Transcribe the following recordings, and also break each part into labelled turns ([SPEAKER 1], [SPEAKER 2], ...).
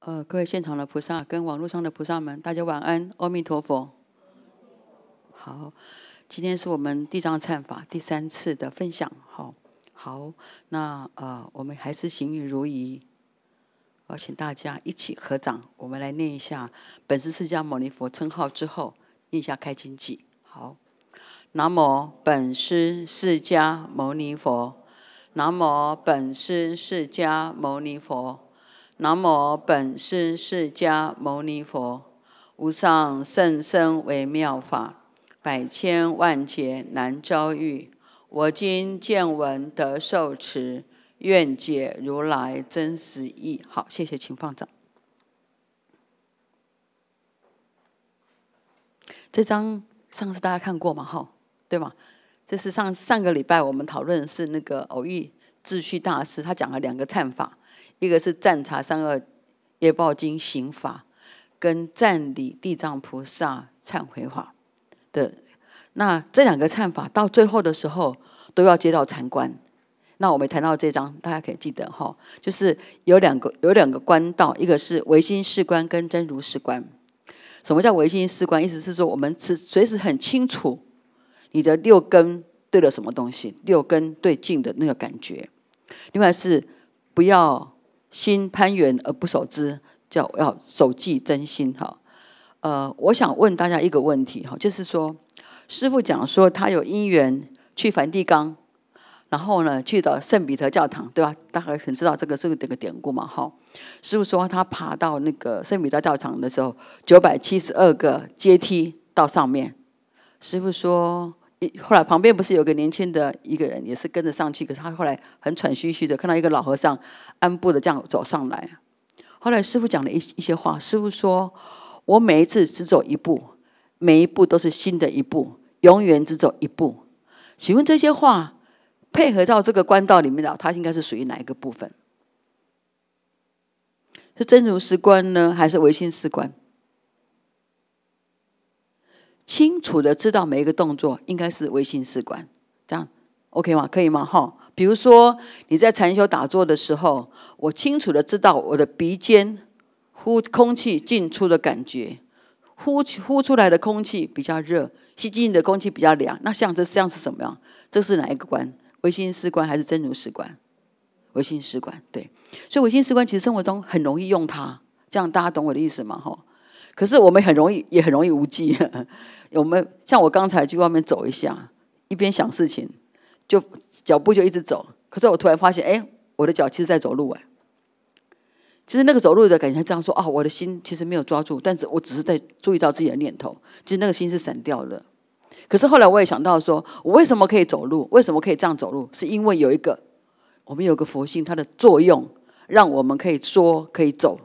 [SPEAKER 1] 呃，各位现场的菩萨跟网络上的菩萨们，大家晚安，阿弥陀佛。好，今天是我们地藏忏法第三次的分享。好，好，那呃，我们还是行云如仪，我请大家一起合掌，我们来念一下本师释迦牟尼佛称号之后，念一下开经偈。好，南无本师释迦牟尼佛，南无本师释迦牟尼佛。南无本师释迦牟尼佛，无上甚深微妙法，百千万劫难遭遇。我今见闻得受持，愿解如来真实义。好，谢谢，请放掌。这张上次大家看过吗？哈，对吗？这是上上个礼拜我们讨论是那个偶遇秩序大师，他讲了两个忏法。一个是赞茶，三二业报经》刑法，跟赞礼地藏菩萨忏悔法的那这两个忏法，到最后的时候都要接到禅观。那我们谈到这张，大家可以记得哈，就是有两个有两个观道，一个是唯心事观跟真如事观。什么叫唯心事观？意思是说，我们是随时很清楚你的六根对了什么东西，六根对镜的那个感觉。另外是不要。心攀援而不守之，叫要守纪真心哈。呃，我想问大家一个问题哈，就是说，师傅讲说他有因缘去梵蒂冈，然后呢，去到圣彼得教堂，对吧？大概很知道这个这个典故嘛。哈，师傅说他爬到那个圣彼得教堂的时候，九百七十二个阶梯到上面。师傅说。后来旁边不是有个年轻的一个人，也是跟着上去。可是他后来很喘吁吁的，看到一个老和尚安步的这样走上来。后来师傅讲了一一些话，师傅说：“我每一次只走一步，每一步都是新的一步，永远只走一步。”请问这些话配合到这个官道里面的，它应该是属于哪一个部分？是真如事观呢，还是唯心事观？清楚的知道每一个动作应该是微心四管，这样 OK 吗？可以吗？哈，比如说你在禅修打坐的时候，我清楚的知道我的鼻尖呼空气进出的感觉，呼呼出来的空气比较热，吸进的空气比较凉。那像这像是什么样？这是哪一个关？微心四管还是真如四管？微心四管对，所以微心四管其实生活中很容易用它，这样大家懂我的意思吗？哈，可是我们很容易也很容易无忌。没有像我刚才去外面走一下，一边想事情，就脚步就一直走。可是我突然发现，哎，我的脚其实在走路哎。其实那个走路的感觉，这样说啊，我的心其实没有抓住，但是我只是在注意到自己的念头。其实那个心是散掉了。可是后来我也想到说，我为什么可以走路？为什么可以这样走路？是因为有一个，我们有个佛性，它的作用，让我们可以说可以走。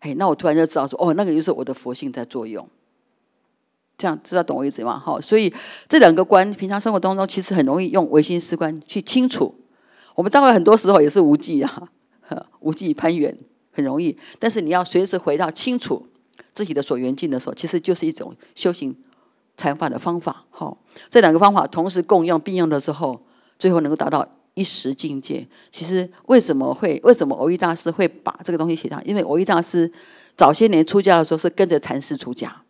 [SPEAKER 1] 嘿，那我突然就知道说，哦，那个就是我的佛性在作用。这样知道懂我意思吗？好，所以这两个观，平常生活当中其实很容易用唯心思观去清楚。我们当然很多时候也是无忌啊，无忌攀缘很容易。但是你要随时回到清楚自己的所缘境的时候，其实就是一种修行禅法的方法。好，这两个方法同时共用并用的时候，最后能够达到一时境界。其实为什么会为什么？欧一大师会把这个东西写上，因为欧一大师早些年出家的时候是跟着禅师出家。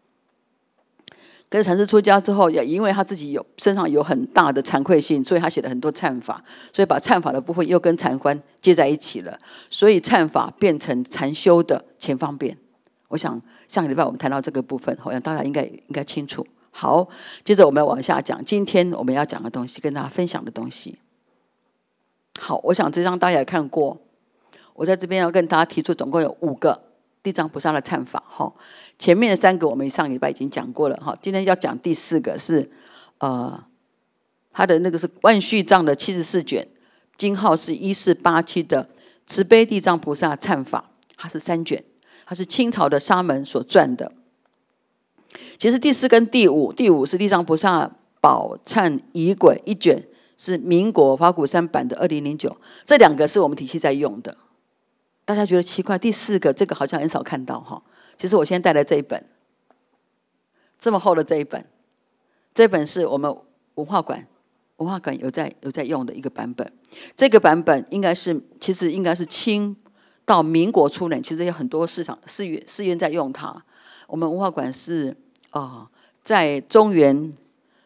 [SPEAKER 1] 跟禅师出家之后，也因为他自己有身上有很大的惭愧心，所以他写了很多忏法，所以把忏法的部分又跟禅观接在一起了，所以忏法变成禅修的前方便。我想上礼拜我们谈到这个部分，好像大家应该应该清楚。好，接着我们往下讲，今天我们要讲的东西，跟大家分享的东西。好，我想这张大家也看过，我在这边要跟大家提出总共有五个地藏菩萨的忏法，哈。前面的三个我们上礼拜已经讲过了，哈，今天要讲第四个是，呃，它的那个是《万序藏》的七十四卷，经号是一四八七的《慈悲地藏菩萨忏法》，它是三卷，它是清朝的沙门所撰的。其实第四跟第五，第五是《地藏菩萨宝忏仪轨》一卷，是民国法鼓山版的二零零九，这两个是我们体系在用的。大家觉得奇怪，第四个这个好像很少看到，哈。其实我先带来这一本，这么厚的这一本，这本是我们文化馆文化馆有在有在用的一个版本。这个版本应该是，其实应该是清到民国初年，其实有很多市场寺院寺院在用它。我们文化馆是啊，在中原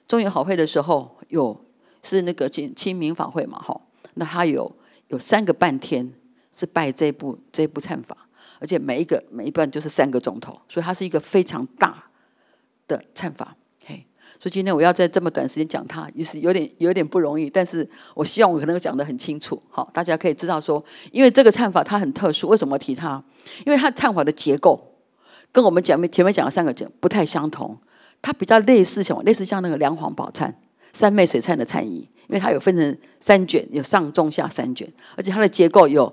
[SPEAKER 1] 中原好会的时候有是那个清清明法会嘛，哈，那他有有三个半天是拜这部这部忏法。而且每一个每一半就是三个钟头，所以它是一个非常大的唱法。嘿，所以今天我要在这么短时间讲它，也是有点有点不容易。但是我希望我可能讲得很清楚，好，大家可以知道说，因为这个唱法它很特殊。为什么提它？因为它唱法的结构跟我们讲面前面讲的三个讲不太相同，它比较类似什么？类似像那个梁皇宝忏、三昧水忏的忏仪，因为它有分成三卷，有上中下三卷，而且它的结构有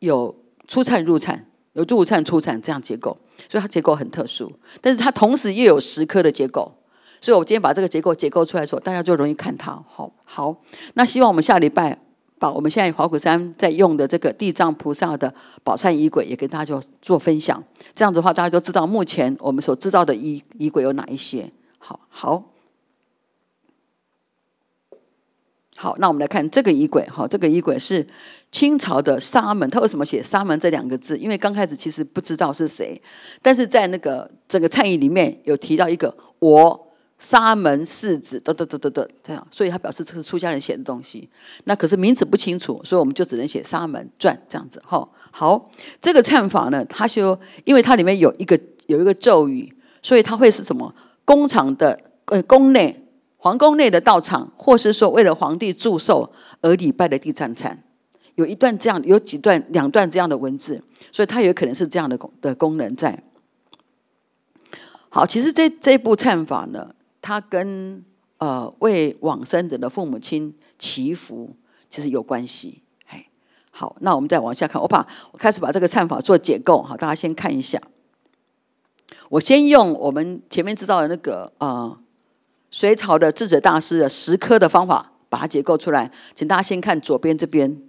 [SPEAKER 1] 有出忏入忏。有助产、出产这样结构，所以它结构很特殊。但是它同时又有十颗的结构，所以，我今天把这个结构结构出来时候，大家就容易看它。好，好，那希望我们下礼拜把我们现在华古山在用的这个地藏菩萨的宝善衣轨也跟大家做做分享。这样子的话，大家就知道目前我们所制造的衣衣轨有哪一些。好，好。好，那我们来看这个仪轨。哈，这个仪轨是清朝的沙门。他为什么写沙门这两个字？因为刚开始其实不知道是谁，但是在那个整个忏仪里面有提到一个我沙门世子，得得得得得这样，所以他表示这是出家人写的东西。那可是名字不清楚，所以我们就只能写沙门传这样子。哈，好，这个忏法呢，他说，因为它里面有一个有一个咒语，所以它会是什么工厂的呃宫内。皇宫内的道场，或是说为了皇帝祝寿而礼拜的地藏禅，有一段这样，有几段两段这样的文字，所以它有可能是这样的功的功能在。好，其实这这部忏法呢，它跟呃为往生者的父母亲祈福，其实有关系。哎，好，那我们再往下看，我把开始把这个忏法做解构，好，大家先看一下。我先用我们前面知道的那个呃隋朝的智者大师的十科的方法，把它结构出来，请大家先看左边这边，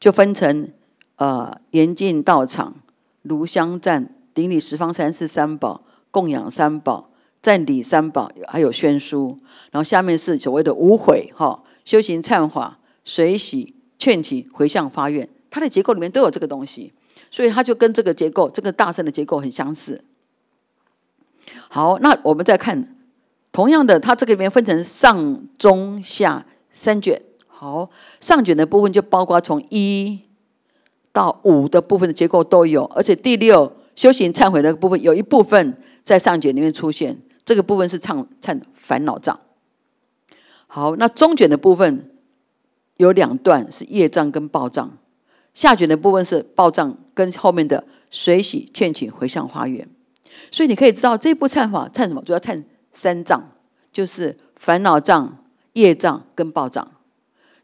[SPEAKER 1] 就分成呃严禁道场、炉香赞、顶礼十方三世三宝、供养三宝、赞礼三宝，还有宣书。然后下面是所谓的无悔哈修行忏法、随喜、劝起、回向发愿，它的结构里面都有这个东西，所以它就跟这个结构，这个大圣的结构很相似。好，那我们再看。同样的，它这个里面分成上、中、下三卷。好，上卷的部分就包括从一到五的部分的结构都有，而且第六修行忏悔的部分有一部分在上卷里面出现。这个部分是忏忏烦恼障。好，那中卷的部分有两段是业障跟报障，下卷的部分是报障跟后面的水洗、劝请、回向、花园。所以你可以知道这部忏法忏什么，主要忏。三障就是烦恼障、业障跟报障。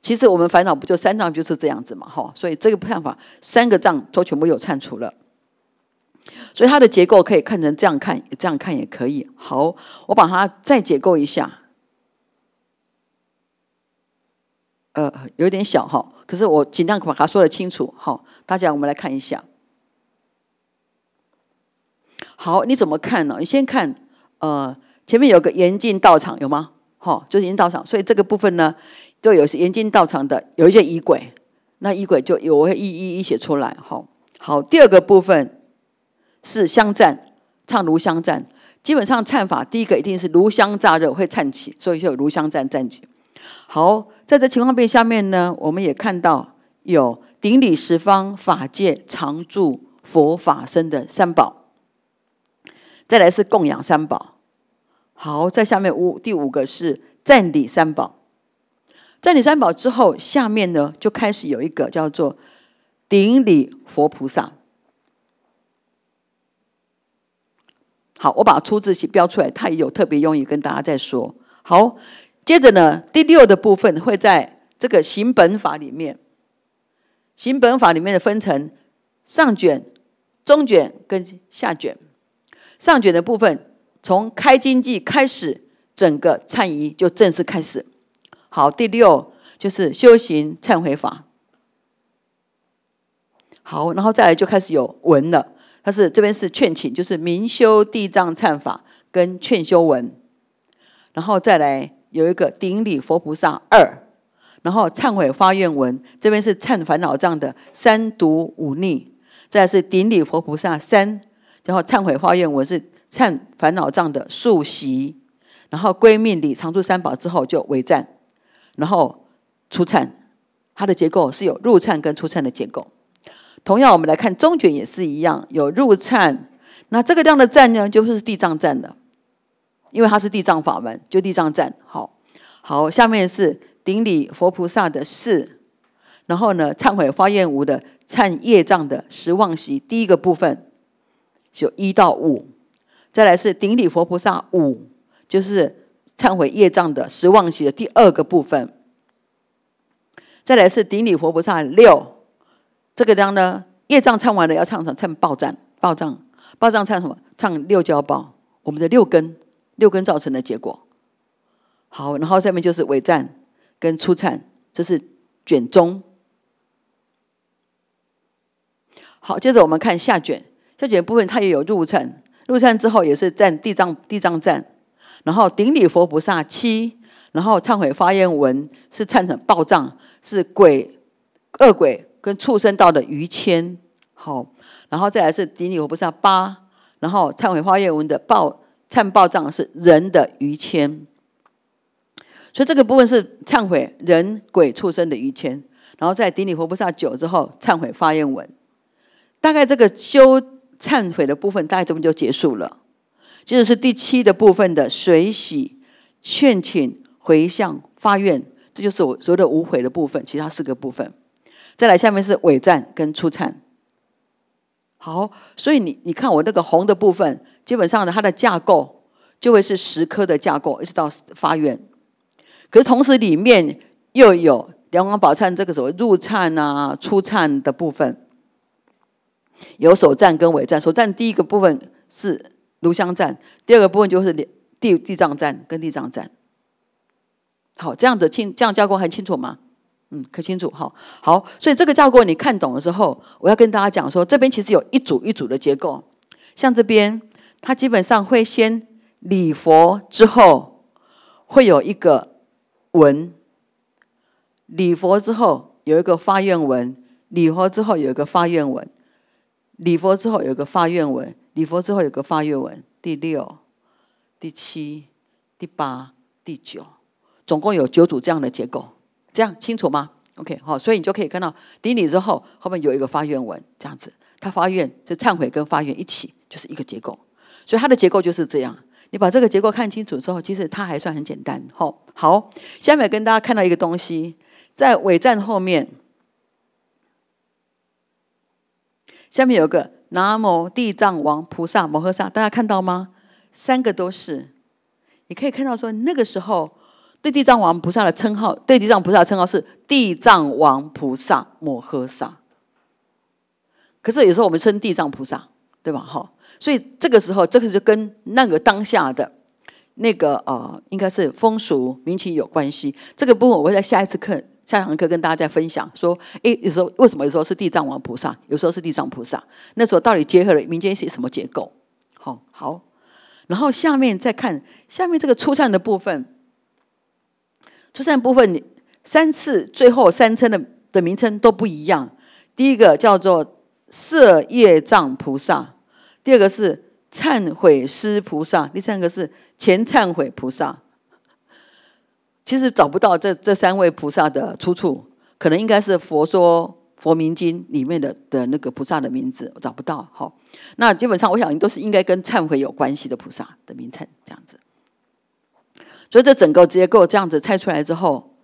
[SPEAKER 1] 其实我们烦恼不就三障就是这样子嘛，哈。所以这个看法，三个障都全部有铲除了。所以它的结构可以看成这样看，这样看也可以。好，我把它再解构一下。呃，有点小哈，可是我尽量把它说的清楚。好，大家我们来看一下。好，你怎么看呢？你先看，呃。前面有个严禁道场，有吗？好，就是严禁道场，所以这个部分呢，就有严禁道场的有一些仪轨，那仪轨就有我会一一一写出来。好，好，第二个部分是香赞，唱炉香赞，基本上唱法第一个一定是炉香乍热会唱起，所以就有炉香赞站起。好，在这情况变下面呢，我们也看到有顶礼十方法界常住佛法僧的三宝，再来是供养三宝。好，在下面五第五个是占理三宝。占理三宝之后，下面呢就开始有一个叫做顶礼佛菩萨。好，我把出字写标出来，他也有特别用意跟大家在说。好，接着呢第六的部分会在这个行本法里面，行本法里面的分成上卷、中卷跟下卷。上卷的部分。从开经济开始，整个忏仪就正式开始。好，第六就是修行忏悔法。好，然后再来就开始有文了。它是这边是劝请，就是明修地藏忏法跟劝修文。然后再来有一个顶礼佛菩萨二，然后忏悔发愿文。这边是忏烦恼障的三毒五逆，再是顶礼佛菩萨三，然后忏悔发愿文是。忏烦恼障的宿席，然后归命礼常住三宝之后就为战，然后出忏，它的结构是有入忏跟出忏的结构。同样，我们来看中卷也是一样，有入忏。那这个量的忏呢，就是地藏忏的，因为它是地藏法门，就地藏忏。好，好，下面是顶礼佛菩萨的誓，然后呢，忏悔发愿无的忏业障的十望席，第一个部分就一到五。再来是顶礼佛菩萨五，就是忏悔业障的十妄喜的第二个部分。再来是顶礼佛菩萨六，这个章呢，业障唱完了要唱唱爆暴爆暴爆暴唱什么？唱六交报，我们的六根，六根造成的结果。好，然后下面就是尾战跟出忏，这是卷中。好，接着我们看下卷，下卷部分它也有入忏。入山之后也是站地藏地藏站，然后顶礼佛菩萨七，然后忏悔发愿文是忏成报障是鬼恶鬼跟畜生道的余谦好，然后再来是顶礼佛菩萨八，然后忏悔发愿文的报忏报障是人的余谦，所以这个部分是忏悔人鬼畜生的余谦，然后在顶礼佛菩萨九之后忏悔发愿文，大概这个修。忏悔的部分大概这么就结束了，接着是第七的部分的水洗、劝请、回向、发愿，这就是我所有的无悔的部分。其他四个部分，再来下面是尾站跟出忏。好，所以你你看我那个红的部分，基本上呢，它的架构就会是十颗的架构，一直到发愿。可是同时里面又有《梁王宝忏》这个所谓入忏啊、出忏的部分。有首站跟尾站，首站第一个部分是炉香站，第二个部分就是地地藏站跟地藏站。好，这样的清这样架构很清楚吗？嗯，可清楚。哈。好，所以这个架构你看懂了之后，我要跟大家讲说，这边其实有一组一组的结构，像这边它基本上会先礼佛之后，会有一个文，礼佛之后有一个发愿文，礼佛之后有一个发愿文。礼佛之后有个发愿文，礼佛之后有个发愿文，第六、第七、第八、第九，总共有九组这样的结构，这样清楚吗？OK，好，所以你就可以看到顶礼之后后面有一个发愿文，这样子，他发愿是忏悔跟发愿一起就是一个结构，所以它的结构就是这样。你把这个结构看清楚之后，其实它还算很简单。好，好，下面跟大家看到一个东西，在尾站后面。下面有个南无地藏王菩萨摩诃萨，大家看到吗？三个都是，你可以看到说那个时候对地藏王菩萨的称号，对地藏菩萨称号是地藏王菩萨摩诃萨。可是有时候我们称地藏菩萨，对吧？哈，所以这个时候这个就跟那个当下的那个呃，应该是风俗民情有关系。这个部分我会在下一次课。下堂课跟大家再分享，说，诶，有时候为什么有时候是地藏王菩萨，有时候是地藏菩萨？那时候到底结合了民间一些什么结构？好好，然后下面再看下面这个出忏的部分，出忏部分，三次最后三称的的名称都不一样。第一个叫做色业障菩萨，第二个是忏悔师菩萨，第三个是前忏悔菩萨。其实找不到这这三位菩萨的出处，可能应该是《佛说佛明经》里面的的那个菩萨的名字找不到。好，那基本上我想都是应该跟忏悔有关系的菩萨的名称这样子。所以这整个结构这样子拆出来之后，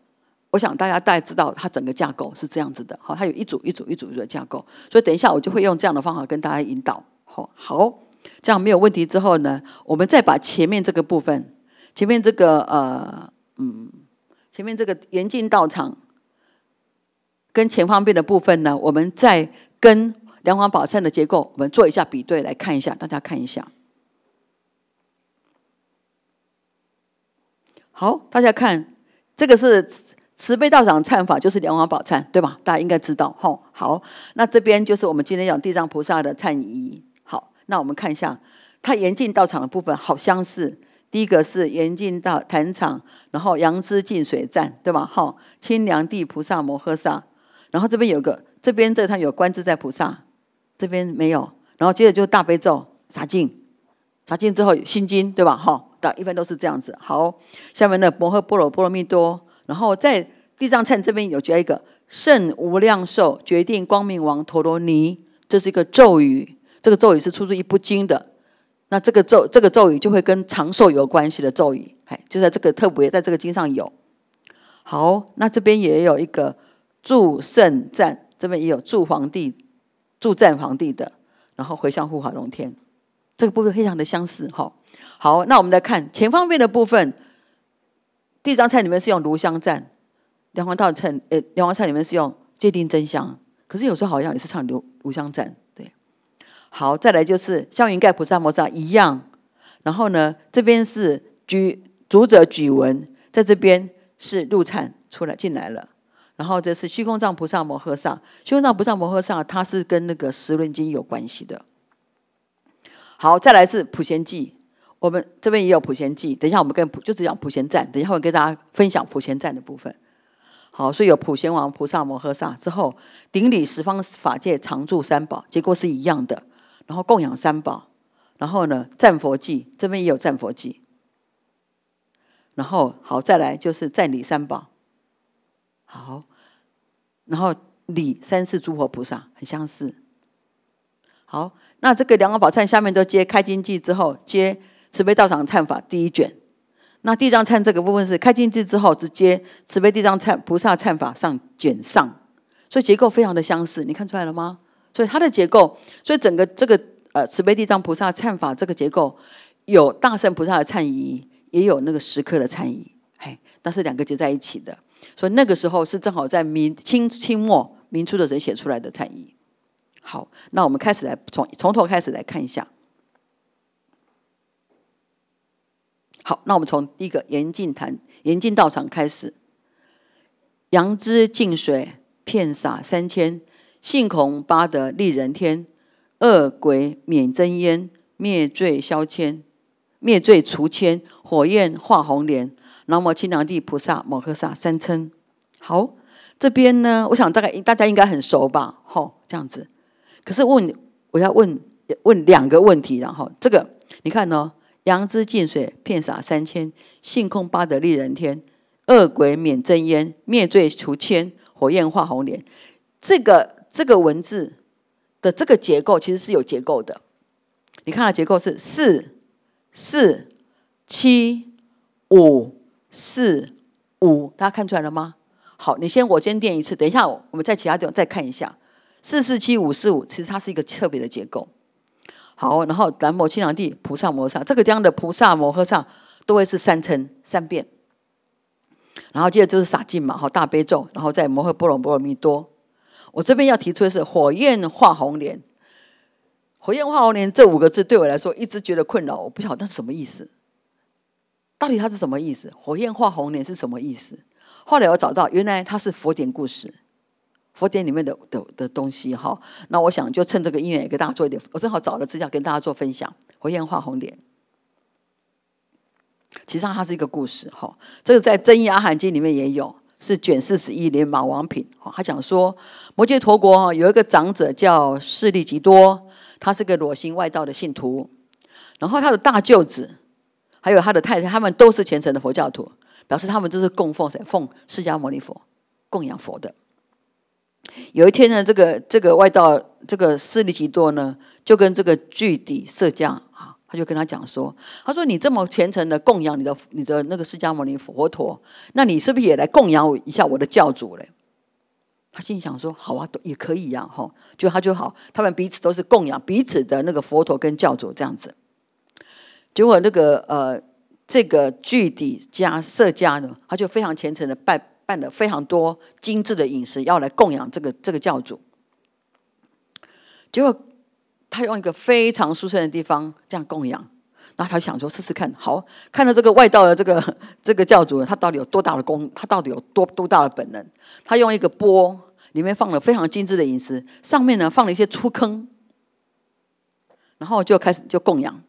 [SPEAKER 1] 我想大家大概知道它整个架构是这样子的。好，它有一组一组一组组的架构。所以等一下我就会用这样的方法跟大家引导。好，好，这样没有问题之后呢，我们再把前面这个部分，前面这个呃。嗯，前面这个严禁道场跟前方边的部分呢，我们再跟梁王宝忏的结构，我们做一下比对来看一下，大家看一下。好，大家看，这个是慈悲道场忏法，就是梁王宝忏，对吧？大家应该知道，吼。好，那这边就是我们今天讲地藏菩萨的忏仪。好，那我们看一下，它严禁道场的部分，好相似。第一个是严禁到坛场，然后杨枝净水站，对吧？好，清凉地菩萨摩诃萨，然后这边有个，这边这趟有观自在菩萨，这边没有，然后接着就是大悲咒，杂尽。杂尽之后心经，对吧？好，的一般都是这样子。好，下面的摩诃波罗波罗蜜多，然后在地藏忏这边有加一个圣无量寿决定光明王陀罗尼，这是一个咒语，这个咒语是出自一部经的。那这个咒，这个咒语就会跟长寿有关系的咒语，哎，就在这个特别在这个经上有。好，那这边也有一个祝圣赞，这边也有祝皇帝、祝赞皇帝的，然后回向护法龙天，这个部分非常的相似。哈，好，那我们来看前方面的部分。地藏菜里面是用炉香赞，梁皇道乘，呃，梁皇菜里面是用界定真香，可是有时候好像也是唱炉炉香赞。好，再来就是消云盖菩萨摩萨一样，然后呢，这边是举主者举文，在这边是入灿出来进来了，然后这是虚空藏菩萨摩诃萨，虚空藏菩萨摩诃萨他是跟那个十轮经有关系的。好，再来是普贤记，我们这边也有普贤记，等一下我们跟就是讲普贤赞，等一下我跟大家分享普贤赞的部分。好，所以有普贤王菩萨摩诃萨之后，顶礼十方法界常住三宝，结果是一样的。然后供养三宝，然后呢战佛偈，这边也有战佛偈。然后好再来就是赞礼三宝，好，然后礼三世诸佛菩萨很相似。好，那这个《两个宝忏》下面都接开经偈之后，接慈悲道场忏法第一卷。那地藏忏这个部分是开经偈之后直接慈悲地藏忏菩萨忏法上卷上，所以结构非常的相似，你看出来了吗？所以它的结构，所以整个这个呃慈悲地藏菩萨忏法这个结构，有大圣菩萨的忏仪，也有那个时刻的忏仪，嘿，但是两个结在一起的。所以那个时候是正好在明清清末、明初的人写出来的忏仪。好，那我们开始来从从头开始来看一下。好，那我们从第一个严禁坛、严禁道场开始，杨枝净水，片洒三千。信空八德利人天，恶鬼免真烟灭罪消千灭罪除千火焰化红莲。南无清凉地菩萨摩诃萨三称。好，这边呢，我想大概大家应该很熟吧？好，这样子。可是问，我要问问两个问题，然后这个你看哦，羊脂净水片洒三千，信空八德利人天，恶鬼免真烟灭罪除千火焰化红莲。这个。这个文字的这个结构其实是有结构的，你看它结构是四四七五四五，大家看出来了吗？好，你先我先念一次，等一下我们在其他地方再看一下四四七五四五，其实它是一个特别的结构。好，然后南摩清凉地菩萨摩诃萨，这个地方的菩萨摩诃萨都会是三称三遍，然后接着就是洒净嘛，好大悲咒，然后再摩诃波罗波罗蜜多。我这边要提出的是“火焰化红莲”，“火焰化红莲”这五个字对我来说一直觉得困扰，我不晓得是什么意思。到底它是什么意思？“火焰化红莲”是什么意思？后来我找到，原来它是佛典故事，佛典里面的的的东西哈。那我想就趁这个音乐也给大家做一点，我正好找了资料跟大家做分享。“火焰化红莲”，其实它是一个故事哈，这个在《真一阿含经》里面也有。是卷四十一年马王品哦，他讲说摩羯陀国哈有一个长者叫势利吉多，他是个裸行外道的信徒，然后他的大舅子还有他的太太，他们都是虔诚的佛教徒，表示他们就是供奉、奉释迦牟尼佛、供养佛的。有一天呢，这个这个外道这个势利吉多呢，就跟这个巨底色迦。他就跟他讲说：“他说你这么虔诚的供养你的你的那个释迦牟尼佛陀，那你是不是也来供养一下我的教主嘞？”他心想说：“好啊，也可以呀，哈，就他就好，他们彼此都是供养彼此的那个佛陀跟教主这样子。”结果那个呃，这个具底家色迦呢，他就非常虔诚的拜拜了非常多精致的饮食，要来供养这个这个教主。结果。他用一个非常舒适的地方这样供养，然后他就想说试试看，好看到这个外道的这个 这个教主，他到底有多大的功，他到底有多多大的本能？他用一个钵，里面放了非常精致的饮食，上面呢放了一些粗坑，然后就开始就供养。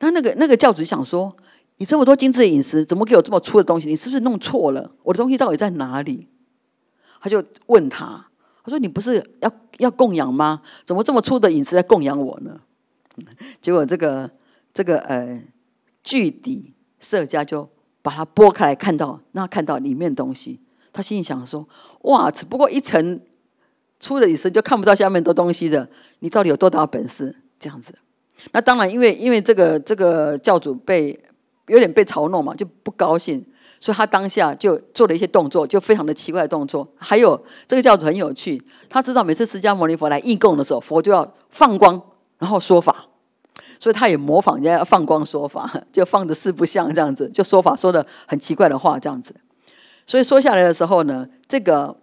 [SPEAKER 1] 那那个那个教主就想说：你这么多精致的饮食，怎么给我这么粗的东西？你是不是弄错了？我的东西到底在哪里？他就问他。他说：“你不是要要供养吗？怎么这么粗的饮食来供养我呢？” 结果这个这个呃，具底社家就把它剥开来看到，那看到里面的东西。他心里想说：“哇，只不过一层粗的饮食就看不到下面的东西的，你到底有多大本事？”这样子。那当然，因为因为这个这个教主被有点被嘲弄嘛，就不高兴。所以他当下就做了一些动作，就非常的奇怪的动作。还有这个叫做很有趣，他知道每次释迦牟尼佛来应供的时候，佛就要放光，然后说法，所以他也模仿人家放光说法，就放着四不像这样子，就说法说的很奇怪的话这样子。所以说下来的时候呢，这个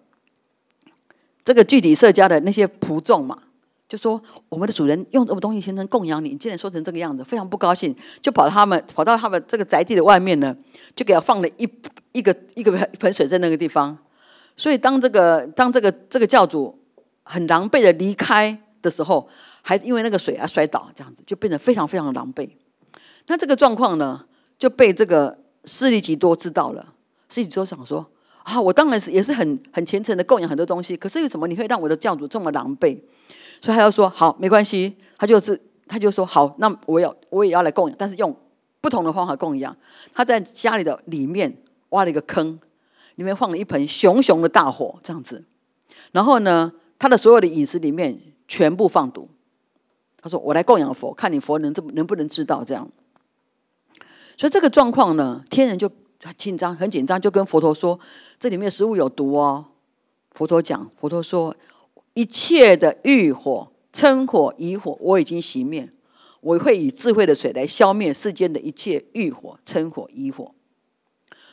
[SPEAKER 1] 这个具体色家的那些仆众嘛。就说我们的主人用这么东西形成供养你，你竟然说成这个样子，非常不高兴，就跑到他们跑到他们这个宅地的外面呢，就给他放了一一个一个盆水在那个地方。所以当这个当这个这个教主很狼狈的离开的时候，还因为那个水啊摔倒，这样子就变得非常非常的狼狈。那这个状况呢，就被这个斯利吉多知道了。斯利吉多想说啊，我当然是也是很很虔诚的供养很多东西，可是为什么你会让我的教主这么狼狈？所以他要说好，没关系。他就是，他就说好，那我要我也要来供养，但是用不同的方法供养。他在家里的里面挖了一个坑，里面放了一盆熊熊的大火，这样子。然后呢，他的所有的饮食里面全部放毒。他说：“我来供养佛，看你佛能这能不能知道这样。”所以这个状况呢，天人就很紧张，很紧张，就跟佛陀说：“这里面的食物有毒哦。”佛陀讲，佛陀说。一切的欲火、嗔火、疑火，我已经熄灭。我会以智慧的水来消灭世间的一切欲火、嗔火、疑火。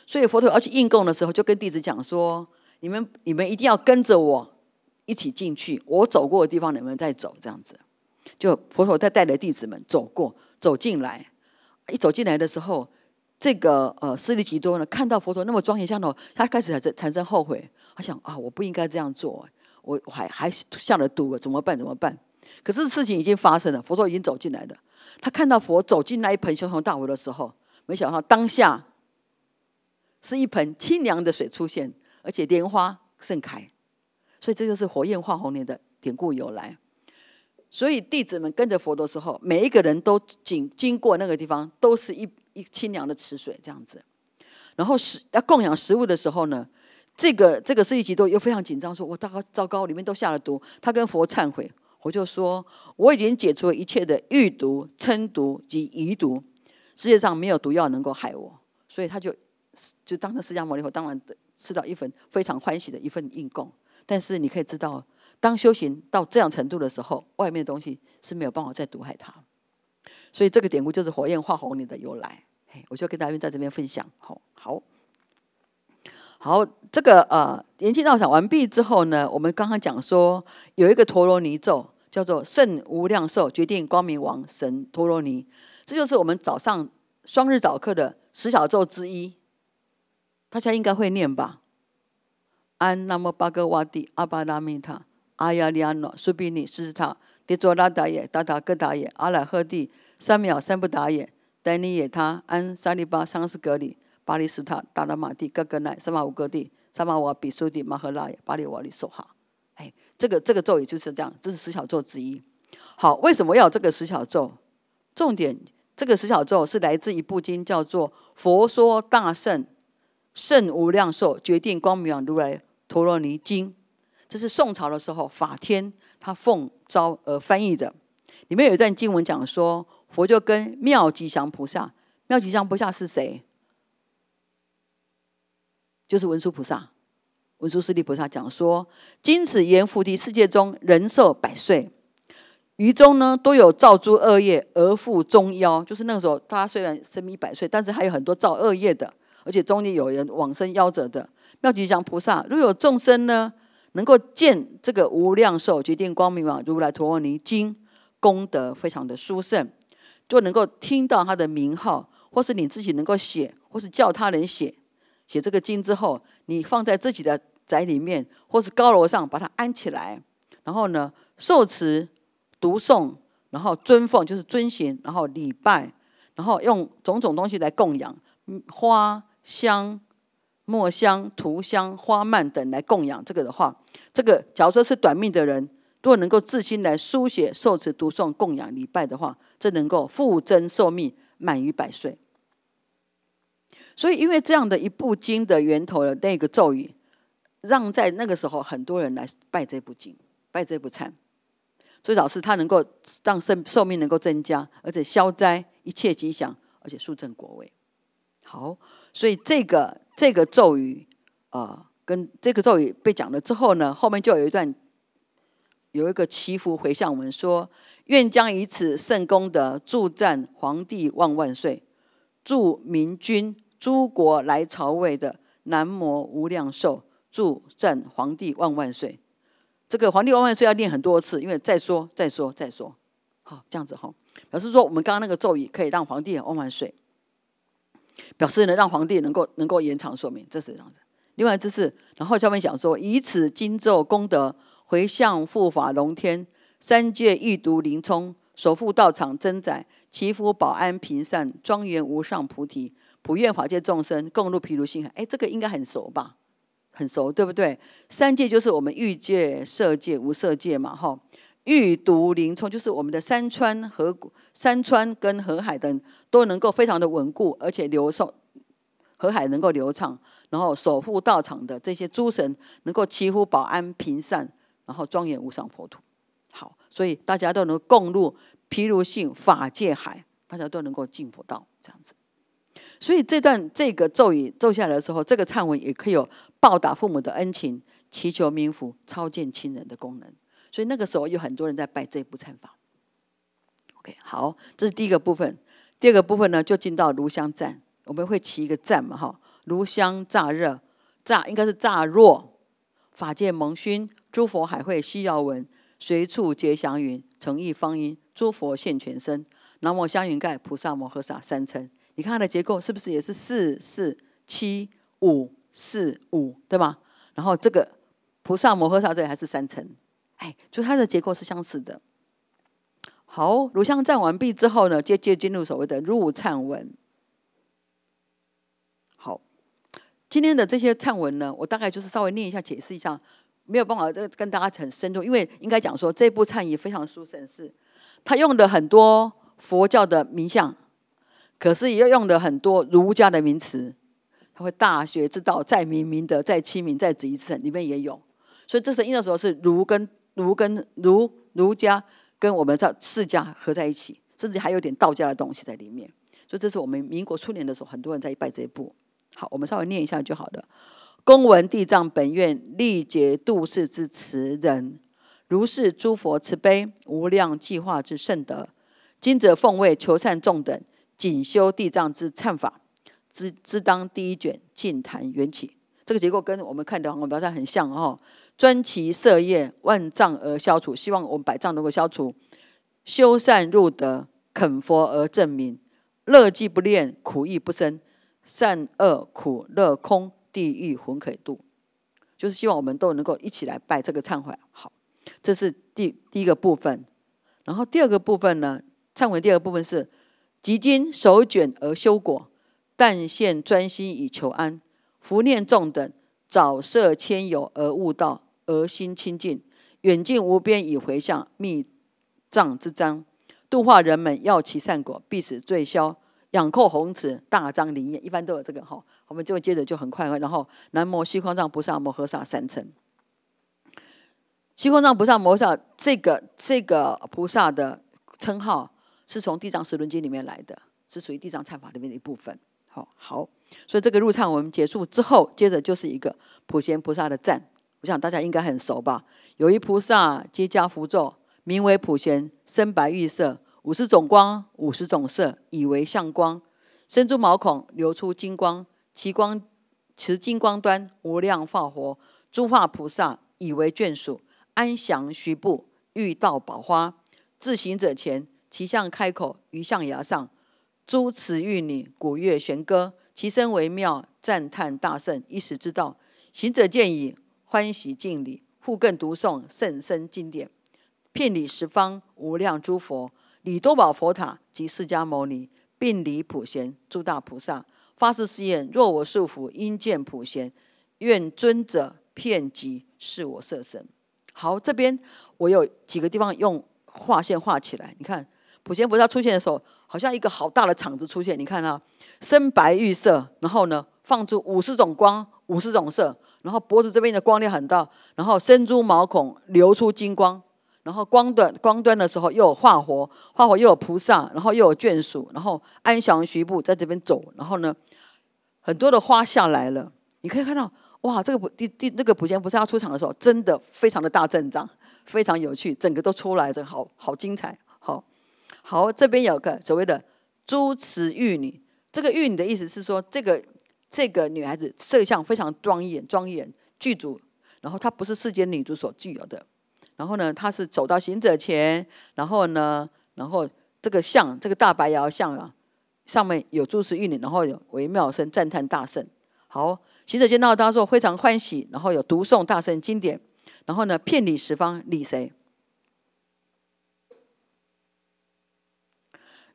[SPEAKER 1] 所以佛陀要去应供的时候，就跟弟子讲说：“你们、你们一定要跟着我一起进去。我走过的地方，你们再走。”这样子，就佛陀带带着弟子们走过，走进来。一走进来的时候，这个呃，斯利吉多呢，看到佛陀那么庄严相头，他开始产生后悔。他想：“啊，我不应该这样做。”我还还下了赌了，怎么办？怎么办？可是事情已经发生了，佛说已经走进来了。他看到佛走进那一盆熊熊大火的时候，没想到当下是一盆清凉的水出现，而且莲花盛开。所以这就是火焰化红莲的典故由来。所以弟子们跟着佛的时候，每一个人都经经过那个地方，都是一一清凉的池水这样子。然后食要供养食物的时候呢？这个这个是一集多，又非常紧张，说：“我糟糕，糟糕，里面都下了毒。”他跟佛忏悔，我就说：“我已经解除了一切的欲毒、嗔毒及疑毒，世界上没有毒药能够害我。”所以他就就当成释迦牟尼佛，当然吃到一份非常欢喜的一份应供。但是你可以知道，当修行到这样程度的时候，外面的东西是没有办法再毒害他。所以这个典故就是“火焰化红你的由来。我就跟大家在这边分享。好，好。好，这个呃，延期道场完毕之后呢，我们刚刚讲说有一个陀罗尼咒叫做“圣无量寿决定光明王神陀罗尼”，这就是我们早上双日早课的十小咒之一，大家应该会念吧？安那摩巴格瓦帝阿巴拉密塔阿亚利阿诺苏比尼斯塔提卓拉达耶达达格达耶阿来赫蒂三藐三不达耶达尼耶他安沙利巴桑斯格里。巴利斯塔达拉马蒂格格奈三马五戈蒂三马瓦比苏蒂马赫拉巴利瓦利索哈，哎，这个这个咒语就是这样，这是十小咒之一。好，为什么要这个十小咒？重点，这个十小咒是来自一部经，叫做《佛说大圣圣无量寿决定光明王如来陀罗尼经》，这是宋朝的时候法天他奉诏而翻译的。里面有一段经文讲说，佛就跟妙吉祥菩萨，妙吉祥菩萨是谁？就是文殊菩萨，文殊师利菩萨讲说：今此言菩提世界中，人寿百岁，于中呢，都有造诸恶业而复中夭。就是那个时候，他虽然生命百岁，但是还有很多造恶业的，而且中间有人往生夭折的。妙吉祥菩萨，若有众生呢，能够见这个《无量寿决定光明王如来陀罗尼经》，功德非常的殊胜，就能够听到他的名号，或是你自己能够写，或是叫他人写。写这个经之后，你放在自己的宅里面，或是高楼上，把它安起来，然后呢，受持、读诵，然后尊奉，就是遵循，然后礼拜，然后用种种东西来供养，花香、墨香、涂香、花蔓等来供养。这个的话，这个假如说是短命的人，如果能够自心来书写、受持、读诵、供养、礼拜的话，这能够复增寿命，满于百岁。所以，因为这样的一部经的源头的那个咒语，让在那个时候很多人来败部不拜败部不所最老是他能够让生寿命能够增加，而且消灾、一切吉祥，而且树正国威。好，所以这个这个咒语啊，跟这个咒语被讲了之后呢，后面就有一段有一个祈福回向文，说愿将以此圣功德助战皇帝万万岁，助明君。诸国来朝位的南摩无量寿，祝赞皇帝万万岁。这个皇帝万万岁要念很多次，因为再说、再说、再说。好，这样子哈，表示说我们刚刚那个咒语可以让皇帝万万岁，表示呢让皇帝能够能够延长寿命，这是这样子。另外，就是然后下面想说，以此经咒功德回向护法龙天、三界一毒林冲、守护道场真宰、祈福保安平善、庄严无上菩提。不愿法界众生共入毗卢性海，哎，这个应该很熟吧？很熟，对不对？三界就是我们欲界、色界、无色界嘛，哈。欲独灵冲就是我们的山川河山川跟河海等都能够非常的稳固，而且流畅，河海能够流畅，然后守护道场的这些诸神能够祈福保安平善，然后庄严无上佛土。好，所以大家都能共入毗卢性法界海，大家都能够进佛道，这样子。所以这段这个咒语咒下来的时候，这个忏文也可以有报答父母的恩情、祈求冥福、超见亲人的功能。所以那个时候有很多人在拜这部忏法。OK，好，这是第一个部分。第二个部分呢，就进到炉香赞，我们会起一个赞嘛，哈。炉香乍热，乍应该是乍若，法界蒙熏，诸佛海会悉遥闻，随处结祥云，诚意方音，诸佛现全身，南无香云盖菩萨摩诃萨，三称。你看它的结构是不是也是四四七五四五对吗？然后这个菩萨摩诃萨这里还是三层，哎，就它的结构是相似的。好，如像赞完毕之后呢，接接进入所谓的入忏文。好，今天的这些忏文呢，我大概就是稍微念一下，解释一下，没有办法这跟大家很深入，因为应该讲说这部唱语非常殊胜，是它用的很多佛教的名相。可是也要用的很多儒家的名词，他会《大学之道》再明明德，再亲民，再止于至善，里面也有。所以这是印的时候是儒跟儒跟儒儒家跟我们在世家合在一起，甚至还有点道家的东西在里面。所以这是我们民国初年的时候，很多人在拜这一部。好，我们稍微念一下就好了。公文地藏本愿力，竭度世之慈人，如是诸佛慈悲无量，计划之圣德。今者奉为求善众等。谨修地藏之忏法，之之当第一卷净坛缘起。这个结构跟我们看的《黄公表上很像哦。专其色业万障而消除，希望我们百障能够消除。修善入德，肯佛而证明。乐既不恋，苦亦不生。善恶苦乐空，地狱魂可度。就是希望我们都能够一起来拜这个忏悔。好，这是第第一个部分。然后第二个部分呢，忏悔第二个部分是。及今手卷而修果，但现专心以求安，福念众等早摄千有而悟道，而心清净，远近无边以回向密藏之章，度化人们要其善果，必使罪消。仰叩宏慈大张灵验，一般都有这个哈。我们就接着就很快然后南无虚空藏菩萨摩诃萨三称虚空藏菩萨摩诃萨这个这个菩萨的称号。是从《地藏十轮经》里面来的，是属于地藏忏法里面的一部分。好好，所以这个入忏我们结束之后，接着就是一个普贤菩萨的赞。我想大家应该很熟吧？有一菩萨，皆加福咒，名为普贤，身白玉色，五十种光，五十种色，以为相光，伸出毛孔流出金光，其光持金光端，无量化佛，诸化菩萨以为眷属，安详徐步，遇到宝花，自行者前。其象开口于象牙上，诸持玉女古乐玄歌，其声微妙，赞叹大圣一时之道。行者见矣，欢喜敬礼，复更读诵圣身经典，遍礼十方无量诸佛，礼多宝佛塔及释迦牟尼，并礼普贤诸大菩萨，发誓誓愿：若我受福，应见普贤，愿尊者遍及是我色身。好，这边我有几个地方用画线画起来，你看。普贤菩萨出现的时候，好像一个好大的场子出现。你看啊，深白玉色，然后呢放出五十种光、五十种色，然后脖子这边的光亮很大，然后深珠毛孔流出金光，然后光端光端的时候又有化佛，化佛又有菩萨，然后又有眷属，然后安详徐步在这边走，然后呢很多的花下来了。你可以看到，哇，这个普第第那个普贤菩萨要出场的时候，真的非常的大阵仗，非常有趣，整个都出来这好好精彩。好，这边有个所谓的朱持玉女，这个玉女的意思是说，这个这个女孩子色相非常庄严，庄严具足，然后她不是世间女主所具有的，然后呢，她是走到行者前，然后呢，然后这个像这个大白牙像啊，上面有朱持玉女，然后有微妙声赞叹大圣。好，行者见到大家说非常欢喜，然后有读诵大圣经典，然后呢，遍礼十方礼谁？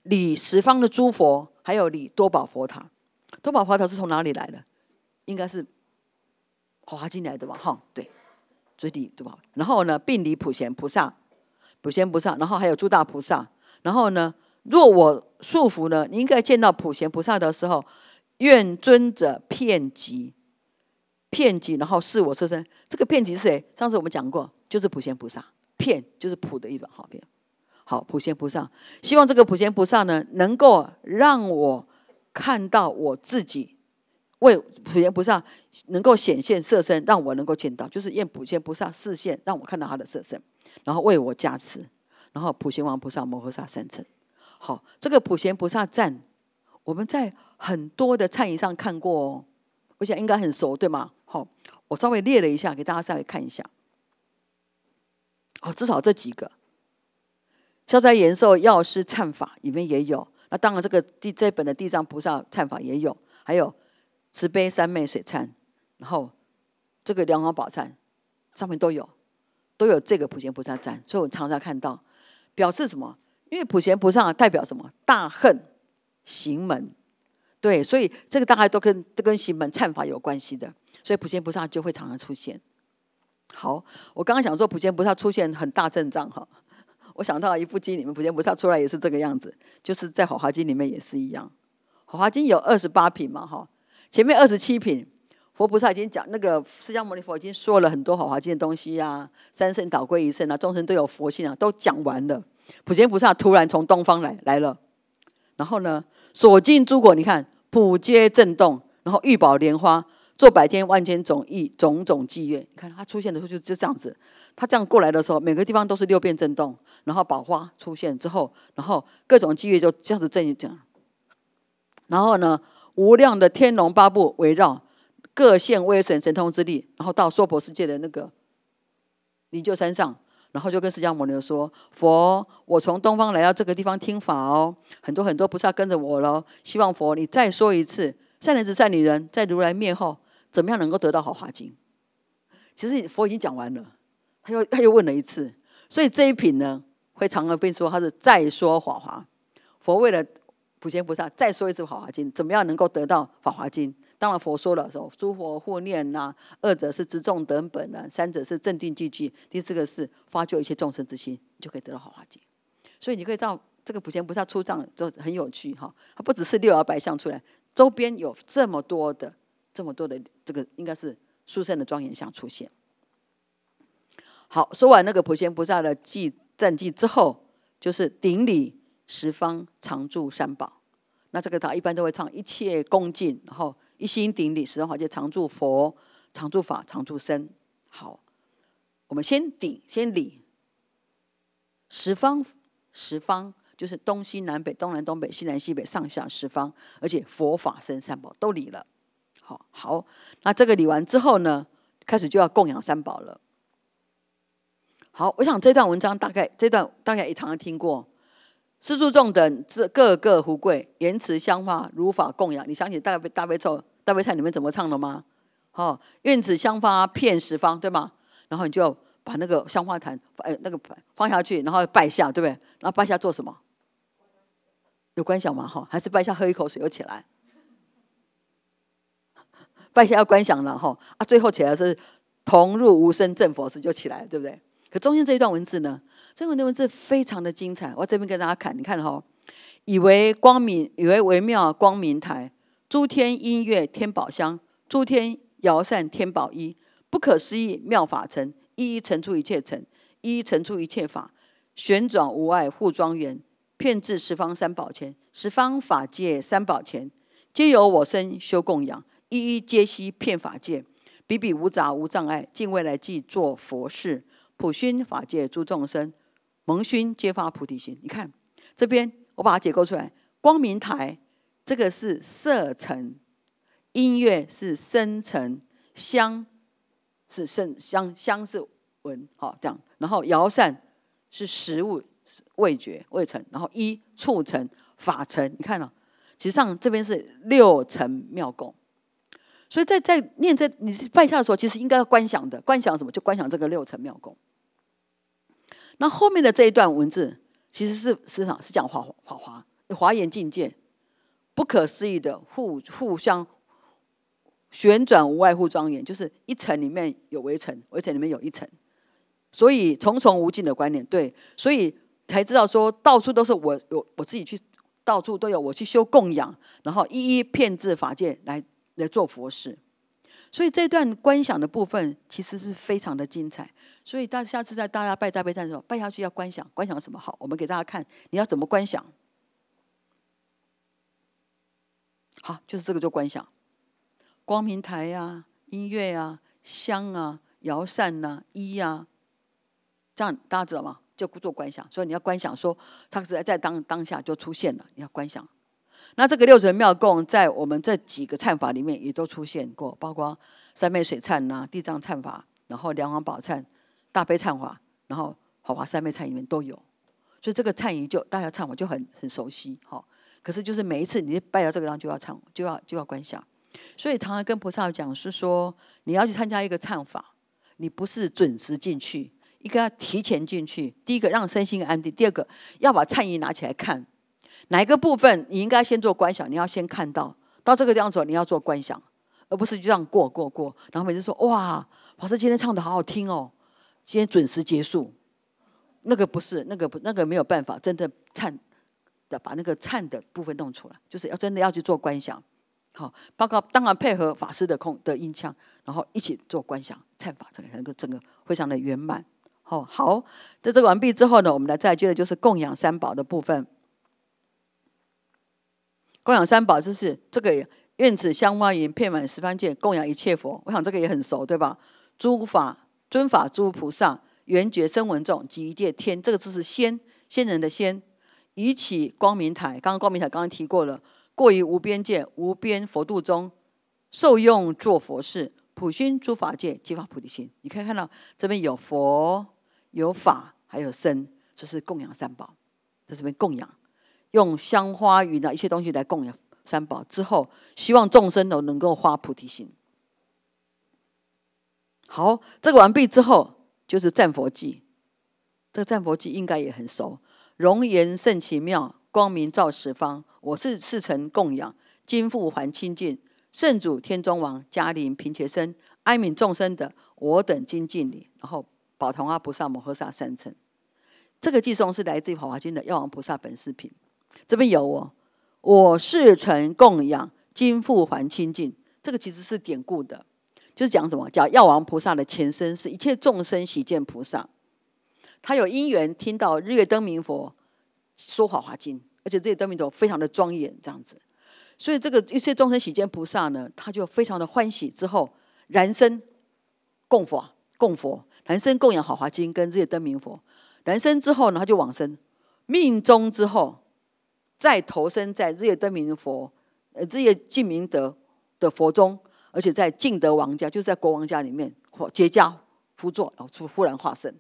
[SPEAKER 1] 礼十方的诸佛，还有礼多宝佛塔。多宝佛塔是从哪里来的？应该是华进来的吧？哈，对，就是礼多宝。然后呢，并礼普贤菩萨、普贤菩萨，然后还有诸大菩萨。然后呢，若我束缚呢，你应该见到普贤菩萨的时候，愿尊者骗己，骗己，然后是我色身。这个骗己是谁？上次我们讲过，就是普贤菩萨。骗就是普的一本好骗。好，普贤菩萨，希望这个普贤菩萨呢，能够让我看到我自己，为普贤菩萨能够显现色身，让我能够见到，就是愿普贤菩萨视线让我看到他的色身，然后为我加持，然后普贤王菩萨摩诃萨三乘，好，这个普贤菩萨赞，我们在很多的餐饮上看过，哦，我想应该很熟，对吗？好，我稍微列了一下，给大家稍微看一下。好，至少这几个。消灾延寿药师忏法里面也有，那当然这个地这本的地藏菩萨忏法也有，还有慈悲三昧水忏，然后这个梁王宝忏上面都有，都有这个普贤菩萨赞，所以我常常看到，表示什么？因为普贤菩萨代表什么？大恨行门，对，所以这个大概都跟都跟行门忏法有关系的，所以普贤菩萨就会常常出现。好，我刚刚想说普贤菩萨出现很大阵仗哈。我想到了一部经，你们普贤菩萨出来也是这个样子，就是在《火华经》里面也是一样，《火华经》有二十八品嘛，哈，前面二十七品，佛菩萨已经讲那个释迦牟尼佛已经说了很多《火华经》的东西啊，三圣导归一圣啊，众生都有佛性啊，都讲完了。普贤菩萨突然从东方来来了，然后呢，所进诸果，你看普皆震动，然后玉宝莲花，做百天万千种意种种妓院，你看他出现的时候就就这样子，他这样过来的时候，每个地方都是六变震动。然后宝花出现之后，然后各种机遇就这样子正讲。然后呢，无量的天龙八部围绕各现威神神通之力，然后到娑婆世界的那个灵鹫山上，然后就跟释迦牟尼说：“佛，我从东方来到这个地方听法哦，很多很多菩萨跟着我喽，希望佛你再说一次，善男子、善女人，在如来灭后，怎么样能够得到《好华经》？”其实佛已经讲完了，他又他又问了一次，所以这一品呢。被嫦娥被说他是再说《法华》，佛为了普贤菩萨再说一次《法华经》，怎么样能够得到《法华经》？当然，佛说了：，说，诸佛护念呐？二者是执众等本啊，三者是镇定具具，第四个是发救一切众生之心，就可以得到《法华经》。所以你可以知道，这个普贤菩萨出藏就很有趣哈！它不只是六爻百相出来，周边有这么多的、这么多的这个，应该是殊胜的庄严像出现。好，说完那个普贤菩萨的记。战绩之后，就是顶礼十方常住三宝。那这个他一般都会唱：一切恭敬，然后一心顶礼十方法界常住佛，常住法，常住身。好，我们先顶，先礼十方，十方就是东西南北、东南、东北、西南、西北、上下十方，而且佛法身三宝都礼了。好好，那这个礼完之后呢，开始就要供养三宝了。好，我想这段文章大概这段大家也常常听过。施助众等，这各个胡贵言辞香花如法供养。你想起大悲大悲咒、大悲忏里面怎么唱的吗？哦，愿此香花遍十方，对吗？然后你就把那个香花坛哎，那个放下去，然后拜下，对不对？然后拜下做什么？有观想吗？哈，还是拜下喝一口水又起来？拜下要观想了哈啊，最后起来是同入无声正佛时就起来，对不对？可中间这一段文字呢？这段文字非常的精彩。我这边给大家看，你看哈，以为光明，以为微妙光明台，诸天音乐天宝香，诸天摇扇天宝衣，不可思议妙法成，一一成出一切成，一一成出一切法，旋转无碍护庄严，遍至十方三宝前，十方法界三宝前，皆由我身修供养，一一皆悉遍法界，比比无杂无障碍，尽未来际做佛事。普熏法界诸众生，蒙熏皆发菩提心。你看这边，我把它解构出来：光明台，这个是色尘；音乐是声尘；香是声香香是闻，好这样。然后摇扇是食物味觉味尘。然后一触尘法尘。你看了，其实上这边是六层妙功。所以，在在念在你是拜下的时候，其实应该要观想的，观想什么？就观想这个六层妙功。那后面的这一段文字，其实是实际上是讲华华华华严境界，不可思议的互互相旋转，无外乎庄严，就是一层里面有围城，围城里面有一层，所以重重无尽的观念，对，所以才知道说，到处都是我我我自己去，到处都有我去修供养，然后一一骗至法界来来做佛事，所以这段观想的部分，其实是非常的精彩。所以大下次在大家拜大悲忏的时候，拜下去要观想，观想什么好？我们给大家看，你要怎么观想？好，就是这个做观想，光明台呀、音乐啊、香啊、摇扇呐、衣呀，这样大家知道吗？就做观想。所以你要观想，说它是在当当下就出现了，你要观想。那这个六神庙供在我们这几个忏法里面也都出现过，包括三昧水忏呐、地藏忏法，然后梁王宝忏。大悲忏法，然后法华三昧禅里面都有，所以这个禅音就大家忏法就很很熟悉，好。可是就是每一次你拜到这个地方就要唱，就要就要观想。所以常常跟菩萨讲是说，你要去参加一个忏法，你不是准时进去，应该提前进去。第一个让身心安定，第二个要把禅音拿起来看，哪一个部分你应该先做观想，你要先看到到这个地方的时候你要做观想，而不是就这样过过过。然后每次说哇，法师今天唱的好好听哦。先准时结束，那个不是，那个不，那个没有办法，真的颤的把那个颤的部分弄出来，就是要真的要去做观想，好，包括当然配合法师的空的音腔，然后一起做观想，颤法这个整个整个非常的圆满，好好，在这个完毕之后呢，我们来再接着就是供养三宝的部分。供养三宝就是这个愿此香花云遍满十方界，供养一切佛。我想这个也很熟，对吧？诸法。尊法诸菩萨，圆觉生闻众，及一切天。这个字是仙，仙人的仙。以起光明台，刚刚光明台刚刚提过了。过于无边界，无边佛度中，受用作佛事，普熏诸法界，激发菩提心。你可以看到这边有佛、有法，还有身，就是供养三宝，在这边供养，用香花与那一些东西来供养三宝之后，希望众生都能够发菩提心。好，这个完毕之后就是《战佛记》。这个《战佛记》应该也很熟。容颜甚奇妙，光明照十方。我是世臣供养，金复还清净。圣主天中王，嘉陵贫伽生，哀悯众生的我等精进里，然后宝同阿菩萨摩诃萨三乘，这个寄送是来自于《法华经》的《药王菩萨本事品》，这边有哦。我是臣供养，金复还清净。这个其实是典故的。就是讲什么？讲药王菩萨的前身是一切众生喜见菩萨，他有因缘听到日月灯明佛说法华经，而且这些灯明佛非常的庄严，这样子。所以这个一切众生喜见菩萨呢，他就非常的欢喜，之后燃身供佛，供佛，燃身供养好华经，跟日月灯明佛，燃身之后呢，他就往生，命中之后再投身在日月灯明佛，呃，日月净明德的佛中。而且在敬德王家，就是在国王家里面结交辅佐，然后出忽然化身。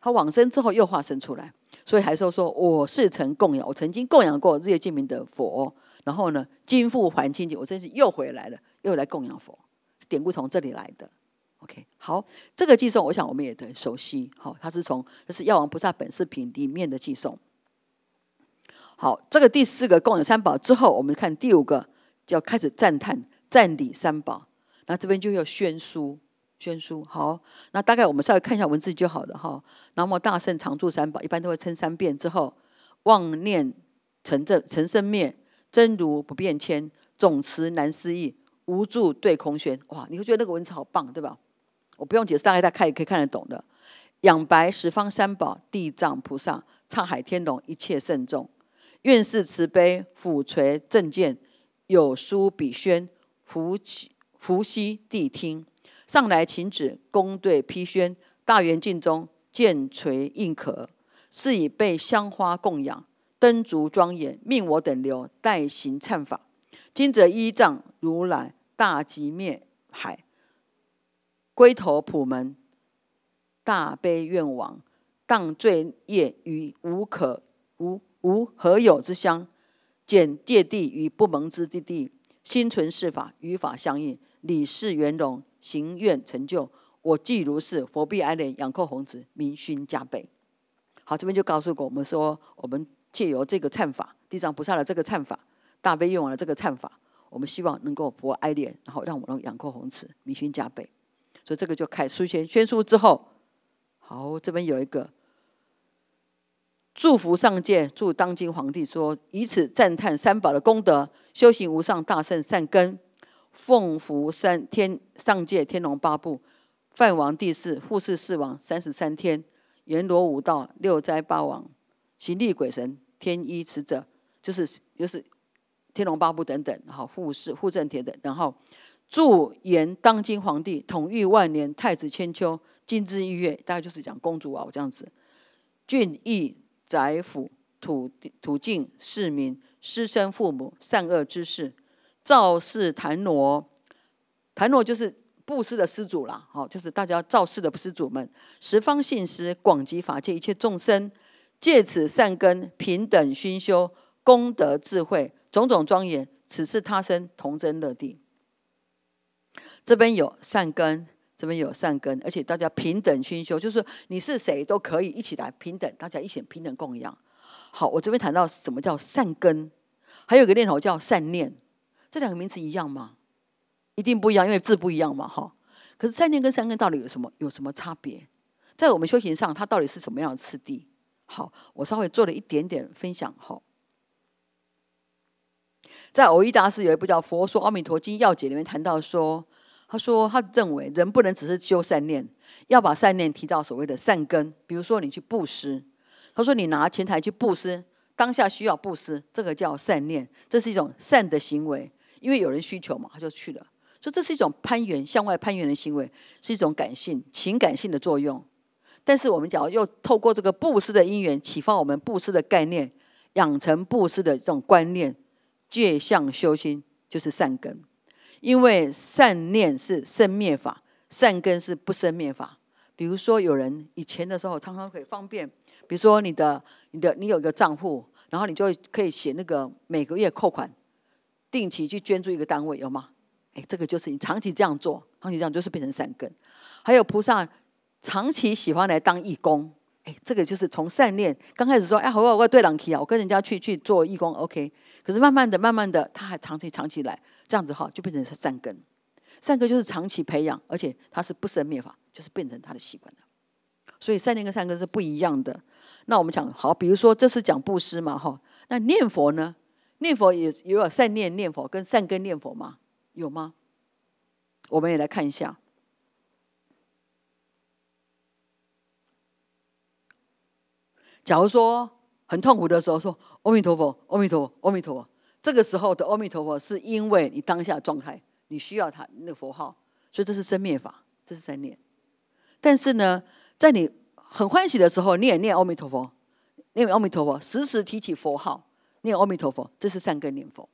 [SPEAKER 1] 他往生之后又化身出来，所以还说说我是曾供养，我曾经供养过日夜见明的佛，然后呢今复还清净，我真是又回来了，又来供养佛。典故从这里来的。OK，好，这个寄送我想我们也很熟悉，好，它是从这是药王菩萨本誓品里面的寄送。好，这个第四个供养三宝之后，我们看第五个就要开始赞叹。占理三宝，那这边就叫宣书，宣书好。那大概我们稍微看一下文字就好了哈。南无大圣常住三宝，一般都会称三遍之后，妄念成正成生灭，真如不变迁，总持难思议，无助对空玄。哇，你会觉得那个文字好棒，对吧？我不用解释，大概大家看也可以看得懂的。仰白十方三宝，地藏菩萨，沧海天龙，一切圣众，愿示慈悲，俯垂正见，有书比宣。伏伏羲谛听，上来请旨。公对批宣，大圆镜中剑锤应可，是以备香花供养，灯烛庄严，命我等留代行忏法。今则依仗如来大吉灭海，归头普门，大悲愿王，荡罪业于无可无无何有之乡，简芥地于不蒙之地地。心存释法，与法相应，理事圆融，行愿成就。我既如是，佛必哀怜，仰寇宏慈，名勋加倍。好，这边就告诉过我们说，我们借由这个忏法，地藏菩萨的这个忏法，大悲愿王的这个忏法，我们希望能够佛哀怜，然后让我们仰寇宏慈，名勋加倍。所以这个就开书宣宣书之后，好，这边有一个。祝福上界，祝当今皇帝说以此赞叹三宝的功德，修行无上大圣善根，奉福三天上界天龙八部、梵王帝释、护世四王三十三天、阎罗五道、六灾八王、行力鬼神、天一持者，就是就是天龙八部等等，好护世护正天等，然后祝延当今皇帝统御万年，太子千秋，金枝玉叶，大概就是讲公主啊这样子，俊逸。宅府土地、土境、市民师生父母善恶之事，造事檀罗，檀罗就是布施的施主啦。好，就是大家造事的施主们，十方信施广集法界一切众生，借此善根平等熏修功德智慧种种庄严，此次他生同真乐地。这边有善根。这边有善根，而且大家平等熏修，就是你是谁都可以一起来平等，大家一起平等供养。好，我这边谈到什么叫善根，还有个念头叫善念，这两个名词一样吗？一定不一样，因为字不一样嘛，哈。可是善念跟善根到底有什么有什么差别？在我们修行上，它到底是什么样的次第？好，我稍微做了一点点分享，哈。在《偶一达斯》有一部叫《佛说阿弥陀经要解》，里面谈到说。他说，他认为人不能只是修善念，要把善念提到所谓的善根。比如说，你去布施，他说你拿钱财去布施，当下需要布施，这个叫善念，这是一种善的行为，因为有人需求嘛，他就去了。所以这是一种攀援向外攀援的行为，是一种感性、情感性的作用。但是我们讲又透过这个布施的因缘，启发我们布施的概念，养成布施的这种观念，借向修心，就是善根。因为善念是生灭法，善根是不生灭法。比如说，有人以前的时候常常可以方便，比如说你的、你的、你有一个账户，然后你就可以写那个每个月扣款，定期去捐助一个单位，有吗？哎，这个就是你长期这样做，长期这样就是变成善根。还有菩萨长期喜欢来当义工，哎，这个就是从善念刚开始说，哎，好，我我对朗奇啊，我跟人家去去做义工，OK。可是慢慢的、慢慢的，他还长期、长期来。这样子哈，就变成是善根，善根就是长期培养，而且它是不生灭法，就是变成他的习惯了。所以善念跟善根是不一样的。那我们讲好，比如说这是讲布施嘛哈，那念佛呢？念佛也也有善念念佛跟善根念佛嘛？有吗？我们也来看一下。假如说很痛苦的时候，说阿弥陀佛，阿弥陀，佛，阿弥陀。佛。这个时候的阿弥陀佛，是因为你当下状态，你需要他那个佛号，所以这是生灭法，这是在念。但是呢，在你很欢喜的时候，念念阿弥陀佛，念阿弥陀佛，时时提起佛号，念阿弥陀佛，这是善根念佛。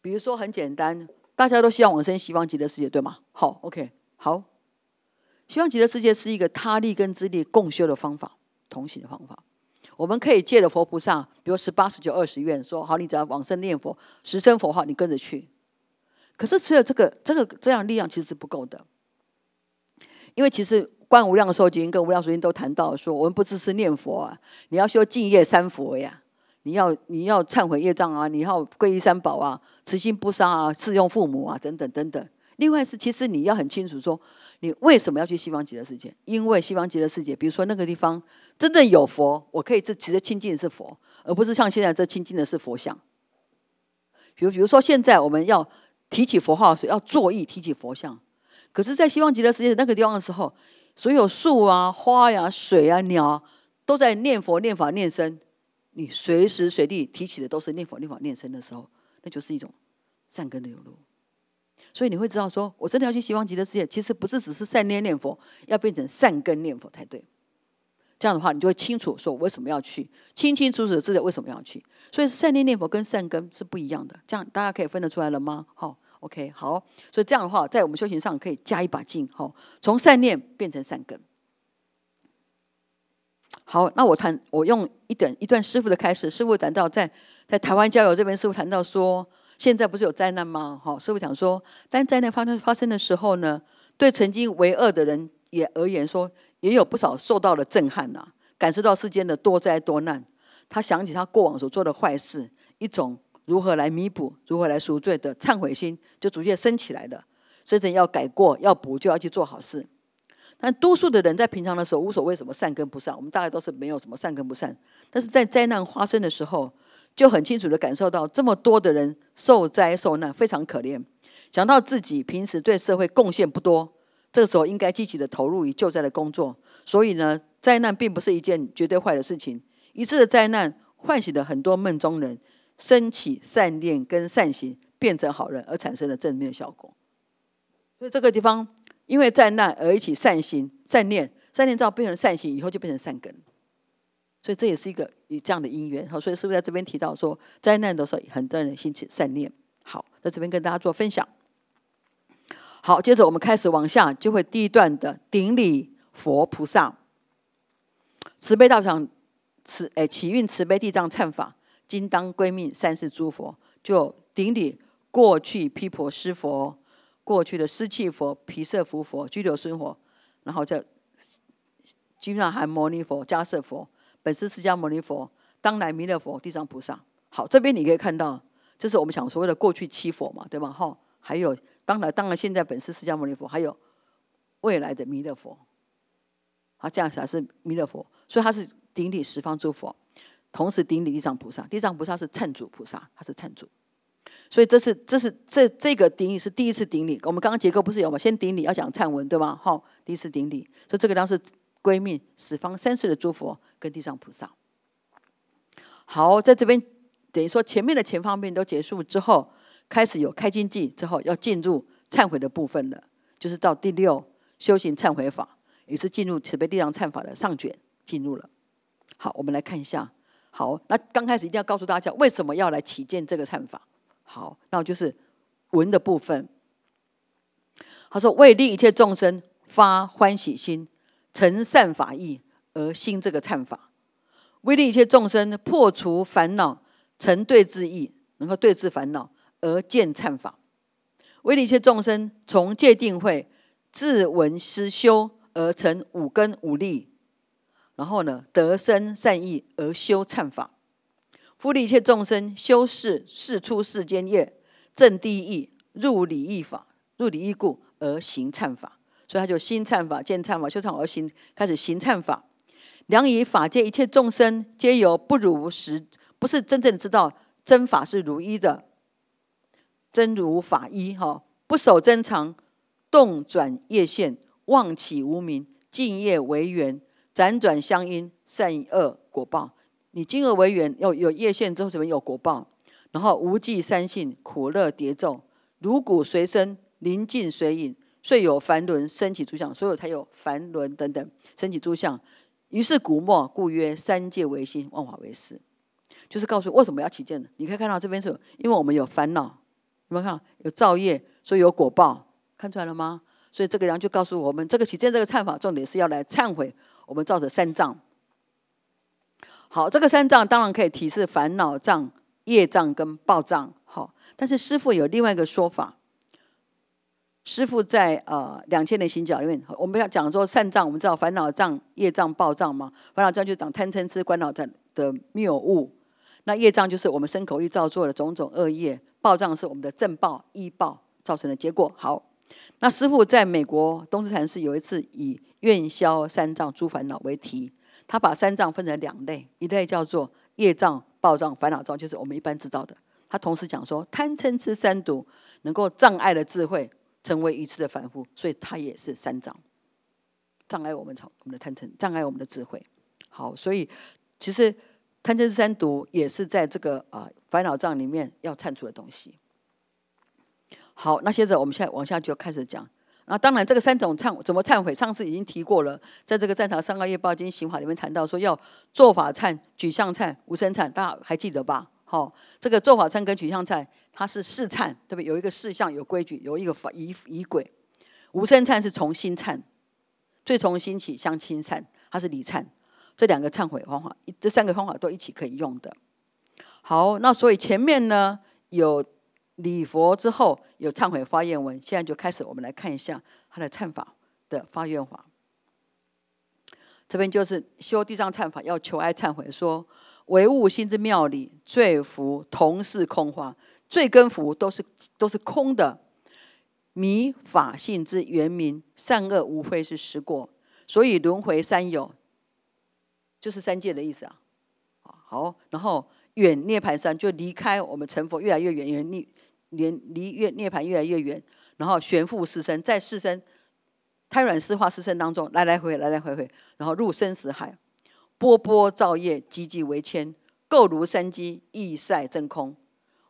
[SPEAKER 1] 比如说很简单，大家都希望往生西方极乐世界，对吗？好，OK，好。希望极乐世界是一个他力跟自力共修的方法，同行的方法。我们可以借着佛菩萨，比如十八、十九、二十愿说好，你只要往生念佛十生佛号，你跟着去。可是，只有这个、这个这样力量其实是不够的，因为其实观无量寿经跟无量寿经都谈到说，我们不只是念佛，啊，你要修净业三佛呀，你要你要忏悔业障啊，你要皈依三宝啊，慈心不杀啊，侍用父母啊，等等等等。另外是，其实你要很清楚说，你为什么要去西方极乐世界？因为西方极乐世界，比如说那个地方。真正有佛，我可以这其实亲近的是佛，而不是像现在这亲近的是佛像。比如，比如说现在我们要提起佛号时，要作意提起佛像；可是在西方极乐世界那个地方的时候，所有树啊、花呀、水啊、鸟都在念佛、念法、念身。你随时随地提起的都是念佛、念法、念身的时候，那就是一种善根的流露。所以你会知道，说我真的要去西方极乐世界，其实不是只是善念念佛，要变成善根念佛才对。这样的话，你就会清楚说为什么要去，清清楚楚知道为什么要去。所以善念念佛跟善根是不一样的，这样大家可以分得出来了吗？好，OK，好，所以这样的话，在我们修行上可以加一把劲，好，从善念变成善根。好，那我谈，我用一等一段师傅的开始，师傅谈到在在台湾交友这边，师傅谈到说，现在不是有灾难吗？好，师傅讲说，当灾难发生发生的时候呢，对曾经为恶的人也而言说。也有不少受到了震撼呐，感受到世间的多灾多难，他想起他过往所做的坏事，一种如何来弥补、如何来赎罪的忏悔心就逐渐升起来的。所以人要改过、要补，就要去做好事。但多数的人在平常的时候无所谓什么善跟不善，我们大家都是没有什么善跟不善。但是在灾难发生的时候，就很清楚的感受到这么多的人受灾受难，非常可怜。想到自己平时对社会贡献不多。这个时候应该积极的投入于救灾的工作，所以呢，灾难并不是一件绝对坏的事情。一次的灾难唤醒了很多梦中人，升起善念跟善行，变成好人而产生的正面效果。所以这个地方，因为灾难而一起善行、善念，善念之后变成善行，以后就变成善根。所以这也是一个以这样的因缘。好，所以师是在这边提到说，灾难的时候，很多人兴起善念。好，在这边跟大家做分享。好，接着我们开始往下，就会第一段的顶礼佛菩萨，慈悲道场，慈哎起运慈悲地藏忏法，今当归命三世诸佛，就顶礼过去毗婆尸佛，过去的湿气佛、皮舍浮佛、拘留孙佛，然后再居上含摩尼佛、迦叶佛，本身释迦牟尼佛，当来弥勒佛，地藏菩萨。好，这边你可以看到，就是我们想所谓的过去七佛嘛，对吧？哈，还有。当然，当然，现在本师释迦牟尼佛还有未来的弥勒佛，啊，这样才是弥勒佛，所以他是顶礼十方诸佛，同时顶礼地藏菩萨。地藏菩萨是忏主菩萨，他是忏主，所以这是这是这这个顶礼是第一次顶礼。我们刚刚结构不是有吗？先顶礼要讲忏文，对吗？好，第一次顶礼，所以这个当然是皈蜜，十方三世的诸佛跟地藏菩萨。好，在这边等于说前面的前方面都结束之后。开始有开经偈之后，要进入忏悔的部分了，就是到第六修行忏悔法，也是进入慈悲地藏忏法的上卷进入了。好，我们来看一下。好，那刚开始一定要告诉大家为什么要来起见这个忏法。好，那就是文的部分。他说：“为利一切众生发欢喜心，成善法意而兴这个忏法，为令一切众生破除烦恼，成对治意，能够对治烦恼。”而见忏法，为利一切众生从戒定慧自闻思修而成五根五力，然后呢得生善意而修忏法，夫利一切众生修事事出世间业正第一义入理义法入理义故而行忏法，所以他就心忏法见忏法修忏而行开始行忏法，良以法界一切众生皆由不如实不是真正知道真法是如一的。真如法一哈不守真常，动转业现，妄起无名，敬业为缘，辗转相因，善恶果报。你敬业为缘，有有业现之后，怎么有果报？然后无忌三性，苦乐叠奏，如鼓随身，临近随影，遂有凡伦升起诸相，所以才有凡伦等等升起诸相。于是古末，故曰三界唯心，万法唯识。就是告诉为什么要起见呢？你可以看到这边是，因为我们有烦恼。有没有看？有造业，所以有果报，看出来了吗？所以这个人就告诉我们，这个起见这个忏法重点是要来忏悔我们造的三障。好，这个三障当然可以提示烦恼障、业障跟报障。好，但是师傅有另外一个说法。师傅在呃两千年行脚里面，我们要讲说善障，我们知道烦恼障、业障、报障嘛。烦恼障就讲贪嗔痴、烦恼障的谬误。那业障就是我们身口意造作的种种恶业，报障是我们的正报、易报造成的结果。好，那师父在美国东芝城寺有一次以“愿消三障诸烦恼”为题，他把三障分成两类，一类叫做业障、报障、烦恼障，就是我们一般知道的。他同时讲说，贪嗔痴三毒能够障碍的智慧，成为愚痴的凡夫，所以他也是三障，障碍我们从我们的贪嗔，障碍我们的智慧。好，所以其实。贪嗔三毒也是在这个啊烦恼障里面要忏除的东西。好，那接着我们现在往下就要开始讲。那当然，这个三种忏怎么忏悔，上次已经提过了。在这个《战场三个月报经》刑法里面谈到说，要做法忏、举向忏、无生忏，大家还记得吧？好，这个做法忏跟举向忏，它是事忏，对不对？有一个事项，有规矩，有一个法仪仪轨。无生忏是从心忏，最从心起向心忏，它是理忏。这两个忏悔方法，这三个方法都一起可以用的。好，那所以前面呢有礼佛之后有忏悔发言文，现在就开始，我们来看一下他的忏法的发言法。这边就是修地藏忏法，要求爱忏悔，说唯物心之妙理，罪福同是空话，罪跟福都是都是空的。迷法性之原名，善恶无非是实过，所以轮回三有。就是三界的意思啊，好，然后远涅盘山就离开我们成佛越来越远，远离远离越涅盘越来越远，然后悬浮四身，在四身胎卵湿化四身当中来来回回来来回回，然后入生死海，波波照业，寂寂为千，构如山积，意塞真空，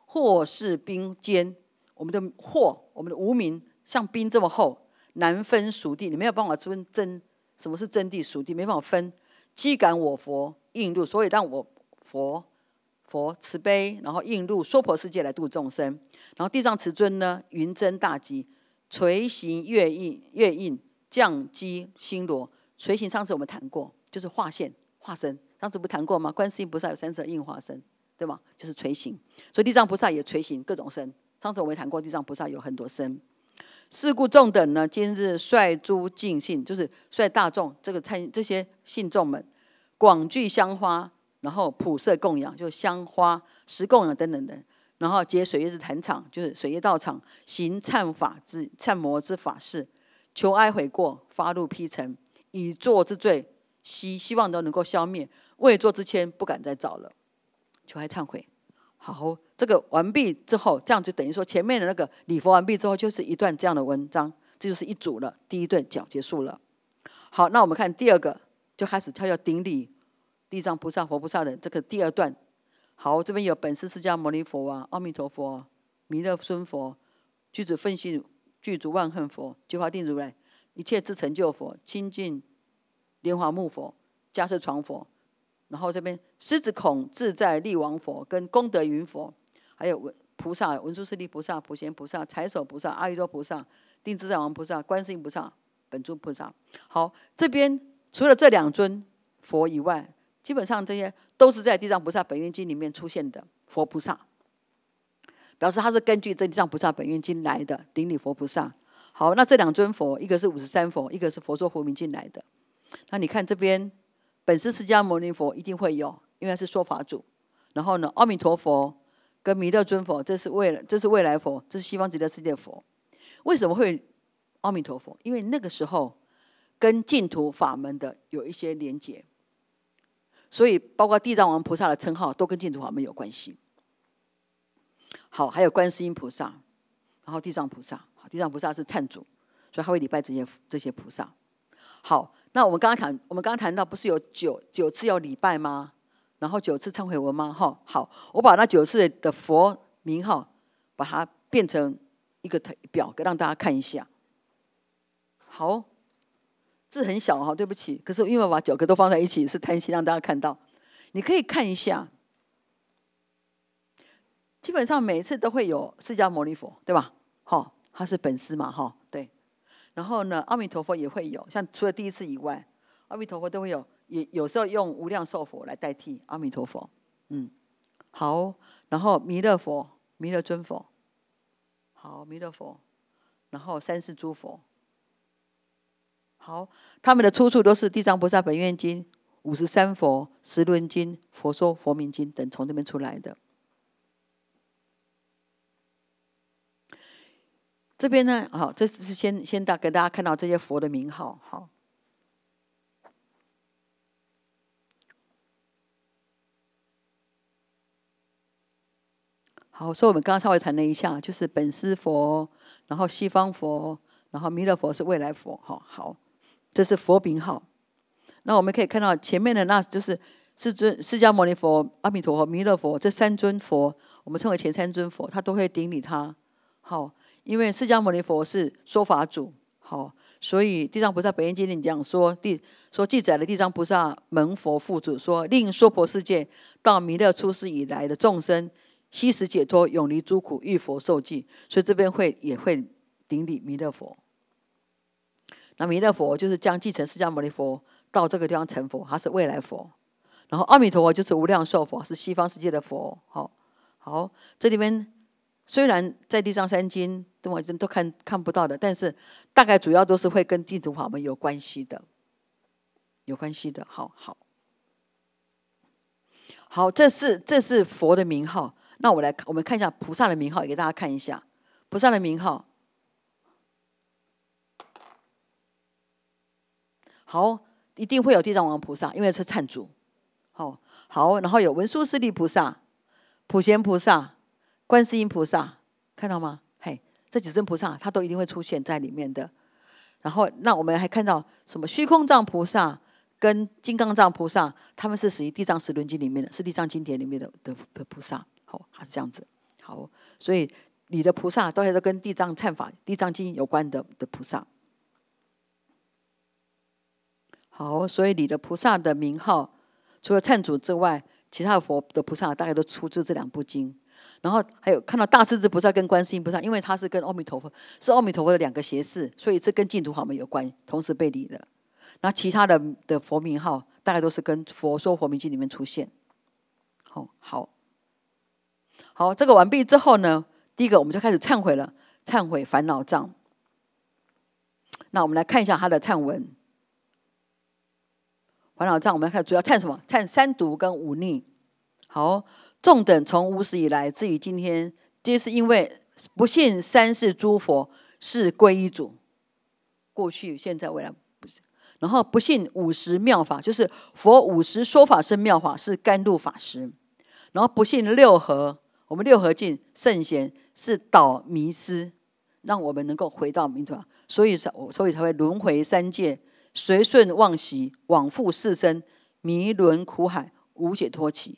[SPEAKER 1] 祸是冰坚。我们的祸，我们的无名，像冰这么厚，难分属地，你没有办法分真什么是真地属地，没办法分。激感我佛应入，所以让我佛佛慈悲，然后应入娑婆世界来度众生。然后地藏慈尊呢，云增大吉，垂行月印月印降积星罗，垂行上次我们谈过，就是化现化身，上次不谈过吗？观世音菩萨有三十二应化身，对吗？就是垂行，所以地藏菩萨也垂行各种身。上次我们谈过，地藏菩萨有很多身。事故众等呢？今日率诸尽信，就是率大众这个参这些信众们广聚香花，然后普设供养，就香花食供养等等等，然后结水月日坛场，就是水月道场行忏法之忏魔之法事，求哀悔过，发怒披诚，以作之罪希希望都能够消灭，未作之愆不敢再造了，求哀忏悔，好。这个完毕之后，这样就等于说前面的那个礼佛完毕之后，就是一段这样的文章，这就是一组了。第一段讲结束了。好，那我们看第二个，就开始他要顶礼地藏菩萨、佛菩萨的这个第二段。好，这边有本师释迦牟尼佛啊，阿弥陀佛、弥勒尊佛、具足分性具足万恨佛、极华定如来、一切自成就佛、清净莲华目佛、家世传佛。然后这边狮子孔自在力王佛跟功德云佛。还有文菩萨、文殊师利菩萨、普贤菩萨、财首菩萨、阿育多菩萨、定自在王菩萨、观世音菩萨、本尊菩萨。好，这边除了这两尊佛以外，基本上这些都是在《地藏菩萨本愿经》里面出现的佛菩萨，表示他是根据《这地藏菩萨本愿经》来的顶礼佛菩萨。好，那这两尊佛，一个是五十三佛，一个是《佛说佛名经》来的。那你看这边，本师释迦牟尼佛一定会有，因为是说法主。然后呢，阿弥陀佛。跟弥勒尊佛，这是未来，这是未来佛，这是西方极乐世界佛。为什么会阿弥陀佛？因为那个时候跟净土法门的有一些连结，所以包括地藏王菩萨的称号都跟净土法门有关系。好，还有观世音菩萨，然后地藏菩萨，地藏菩萨是忏主，所以他会礼拜这些这些菩萨。好，那我们刚刚谈，我们刚刚谈到不是有九九次要礼拜吗？然后九次忏悔文吗？哈，好，我把那九次的佛名号，把它变成一个表，让大家看一下。好，字很小哈，对不起。可是因为把九个都放在一起是贪心，让大家看到，你可以看一下。基本上每一次都会有释迦牟尼佛，对吧？好，他是本师嘛，哈，对。然后呢，阿弥陀佛也会有，像除了第一次以外，阿弥陀佛都会有。也有时候用无量寿佛来代替阿弥陀佛，嗯，好，然后弥勒佛、弥勒尊佛，好，弥勒佛，然后三世诸佛，好，他们的出处都是《地藏菩萨本愿经》《五十三佛十论经》《佛说佛名经》等从这边出来的。这边呢，好，这是先先大给大家看到这些佛的名号，好。好，所以我们刚刚稍微谈了一下，就是本师佛，然后西方佛，然后弥勒佛是未来佛。哈，好，这是佛名号。那我们可以看到前面的那，就是世尊、释迦牟尼佛、阿弥陀佛、弥勒佛这三尊佛，我们称为前三尊佛，他都会顶礼他。好，因为释迦牟尼佛是说法主，好，所以地藏菩萨本愿经里讲说，地说记载的地藏菩萨门佛父主说，令娑婆世界到弥勒出世以来的众生。吸食解脱，永离诸苦，遇佛受记，所以这边会也会顶礼弥勒佛。那弥勒佛就是将继承释迦牟尼佛到这个地方成佛，他是未来佛。然后阿弥陀佛就是无量寿佛，是西方世界的佛。好好，这里面虽然在《地上三经》等我都看看不到的，但是大概主要都是会跟净土法门有关系的，有关系的。好好好，这是这是佛的名号。那我来，我们看一下菩萨的名号，给大家看一下菩萨的名号。好，一定会有地藏王菩萨，因为是禅主。好，好，然后有文殊师利菩萨、普贤菩萨、观世音菩萨，看到吗？嘿，这几尊菩萨，他都一定会出现在里面的。然后，那我们还看到什么虚空藏菩萨跟金刚藏菩萨，他们是属于地藏十轮经里面的，是地藏经典里面的的的菩萨。他是这样子，好。所以你的菩萨都还是跟《地藏忏法》《地藏经》有关的的菩萨。好，所以你的菩萨的名号，除了忏主之外，其他的佛的菩萨，大概都出自这两部经。然后还有看到大狮子菩萨跟观世音菩萨，因为他是跟阿弥陀佛是阿弥陀佛的两个胁侍，所以这跟净土法门有关，同时被理的。那其他的的佛名号，大概都是跟《佛说佛名经》里面出现。好，好。好，这个完毕之后呢，第一个我们就开始忏悔了，忏悔烦恼障。那我们来看一下他的忏文，烦恼障，我们看主要忏什么？忏三毒跟五逆。好，众等从无始以来，至于今天，皆是因为不信三世诸佛是皈依主，过去、现在、未来不是。然后不信五十妙法，就是佛五十说法是妙法，是甘露法师。然后不信六合，我们六合境圣贤是导迷失，让我们能够回到民堂，所以才所以才会轮回三界，随顺妄习，往复四生，迷轮苦海，无解脱起。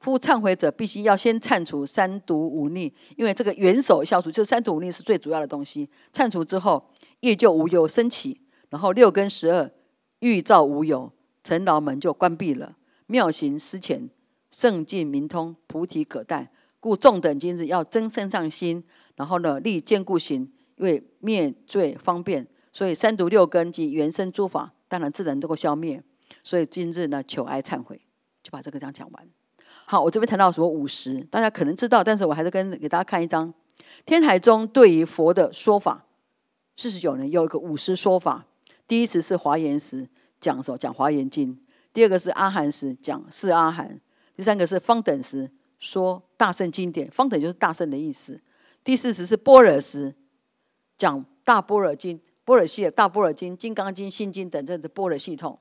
[SPEAKER 1] 夫忏悔者，必须要先忏除三毒五逆，因为这个元首消除，就是三毒五逆是最主要的东西。忏除之后，业就无忧升起，然后六根十二欲照无有，尘劳门就关闭了，妙行思浅，圣境明通，菩提可待。故重等今日要增身上心，然后呢立坚固行，因为灭罪方便，所以三毒六根及原生诸法，当然自然能够消灭。所以今日呢求哀忏悔，就把这个章讲完。好，我这边谈到什么五十，大家可能知道，但是我还是跟给大家看一张天台宗对于佛的说法。四十九呢有一个五十说法，第一次是华严时讲什么？讲华严经。第二个是阿含时讲是阿含。第三个是方等时。说大圣经典，方等就是大圣的意思。第四十是般若时，讲大般若经、般若系的大般若经、金刚经、心经等这的般若系统。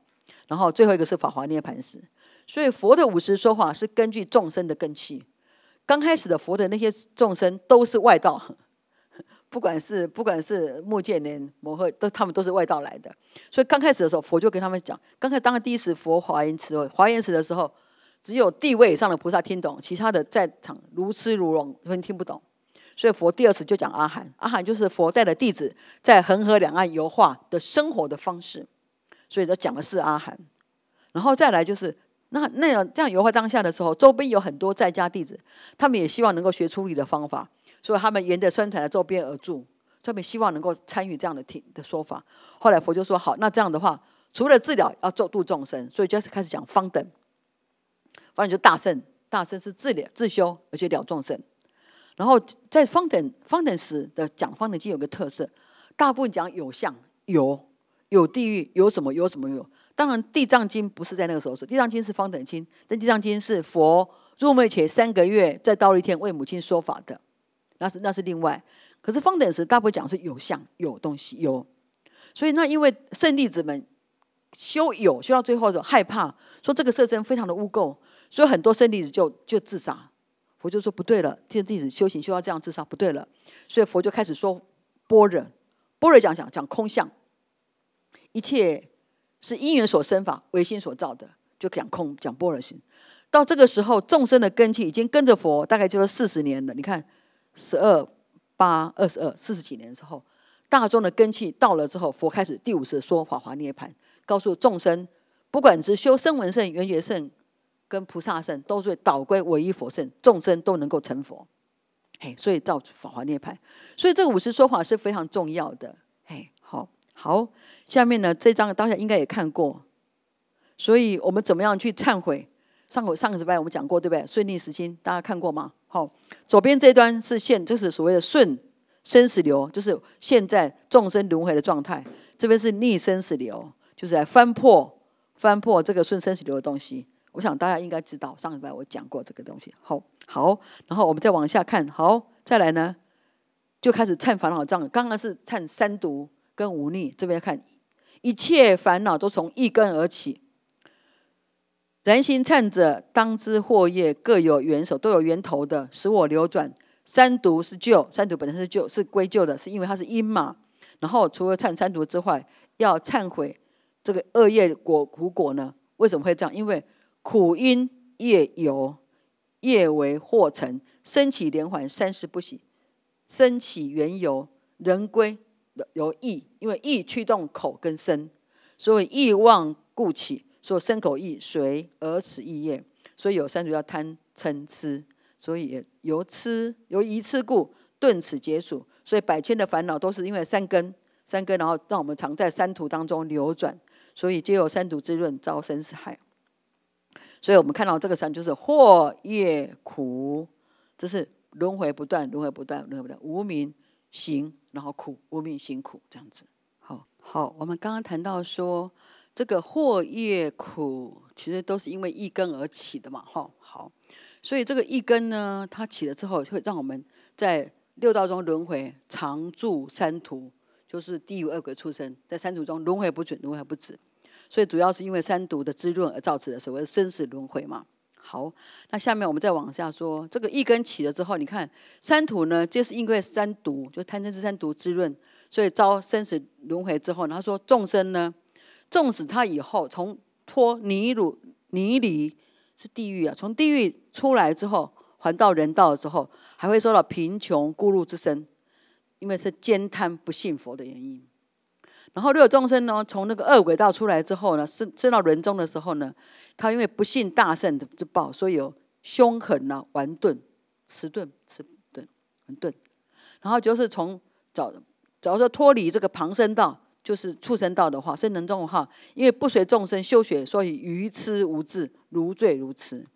[SPEAKER 1] 然后最后一个是法华涅槃时，所以佛的五十说法是根据众生的根器。刚开始的佛的那些众生都是外道，不管是不管是目犍连、摩诃都他们都是外道来的，所以刚开始的时候佛就跟他们讲。刚开始当第一次佛华严辞，华严辞的时候。只有地位以上的菩萨听懂，其他的在场如痴如聋，他们听不懂。所以佛第二次就讲阿含，阿含就是佛带的弟子在恒河两岸游化的生活的方式。所以他讲的是阿含。然后再来就是那那样这样游化当下的时候，周边有很多在家弟子，他们也希望能够学出理的方法，所以他们沿着宣传的周边而住，专门希望能够参与这样的听的说法。后来佛就说：“好，那这样的话，除了治疗，要做度众生，所以就是开始讲方等。”反正就大圣，大圣是自了自修，而且了众生。然后在方等方等时的讲方等经有个特色，大部分讲有相，有有地狱，有什么有什么有。当然地藏经不是在那个时候说，地藏经是方等经，但地藏经是佛入灭前三个月在忉一天为母亲说法的，那是那是另外。可是方等时大部分讲是有相，有东西有。所以那因为圣弟子们修有修到最后候害怕，说这个色身非常的污垢。所以很多生弟子就就自杀，佛就说不对了，这些弟子修行修到这样自杀不对了，所以佛就开始说般若，般若讲讲讲空相，一切是因缘所生法，唯心所造的，就讲空，讲般若心。到这个时候，众生的根器已经跟着佛大概就是四十年了，你看十二八二十二四十几年之后，大众的根器到了之后，佛开始第五次说法华涅槃，告诉众生，不管是修声闻圣、缘觉圣。跟菩萨圣都是倒归唯一佛圣，众生都能够成佛。嘿，所以造法华涅盘，所以这个五十说法是非常重要的。嘿，好好，下面呢，这张大家应该也看过，所以我们怎么样去忏悔？上个上个礼拜我们讲过，对不对？顺逆时经大家看过吗？好，左边这一端是现，就是所谓的顺生死流，就是现在众生轮回的状态；这边是逆生死流，就是来翻破翻破这个顺生死流的东西。我想大家应该知道，上礼拜我讲过这个东西。好，好，然后我们再往下看。好，再来呢，就开始忏烦恼障刚刚是忏三毒跟忤逆，这边看一切烦恼都从一根而起。人心忏者，当知祸业各有源首，都有源头的，使我流转。三毒是旧，三毒本身是旧，是归旧的，是因为它是因嘛。然后除了忏三毒之外，要忏悔这个恶业果苦果呢？为什么会这样？因为苦因业有，业为祸成，生起连环，三世不息。生起缘由，人归由意，因为意驱动口跟身，所以意望故起，所以身口意随而此意业。所以有三主要贪、嗔、痴。所以由痴由疑痴故顿此结束。所以百千的烦恼都是因为三根，三根然后让我们常在三途当中流转，所以皆有三途之润，招生死害。所以我们看到这个山就是祸业苦，这是轮回不断，轮回不断，轮回不断，无名行，然后苦，无名行苦这样子。好好，我们刚刚谈到说，这个祸业苦其实都是因为一根而起的嘛，哈，好。所以这个一根呢，它起了之后，会让我们在六道中轮回，常住三途，就是地狱恶鬼畜生，在三途中轮回不准，轮回不止。所以主要是因为三毒的滋润而造成的所谓生死轮回嘛？好，那下面我们再往下说，这个一根起了之后，你看三土呢，就是因为三毒，就贪嗔痴三毒滋润，所以遭生死轮回之后，他说众生呢，纵使他以后从脱泥庐泥里是地狱啊，从地狱出来之后，还到人道的时候，还会受到贫穷孤露之身，因为是兼贪不信佛的原因。然后六众生呢，从那个恶鬼道出来之后呢，升升到人中的时候呢，他因为不信大圣之之报，所以有凶狠呐，顽钝、迟钝、迟钝、很钝。然后就是从早，假如说脱离这个旁生道，就是畜生道的话，生人中的话，因为不随众生修学，所以愚痴无智，如醉如痴。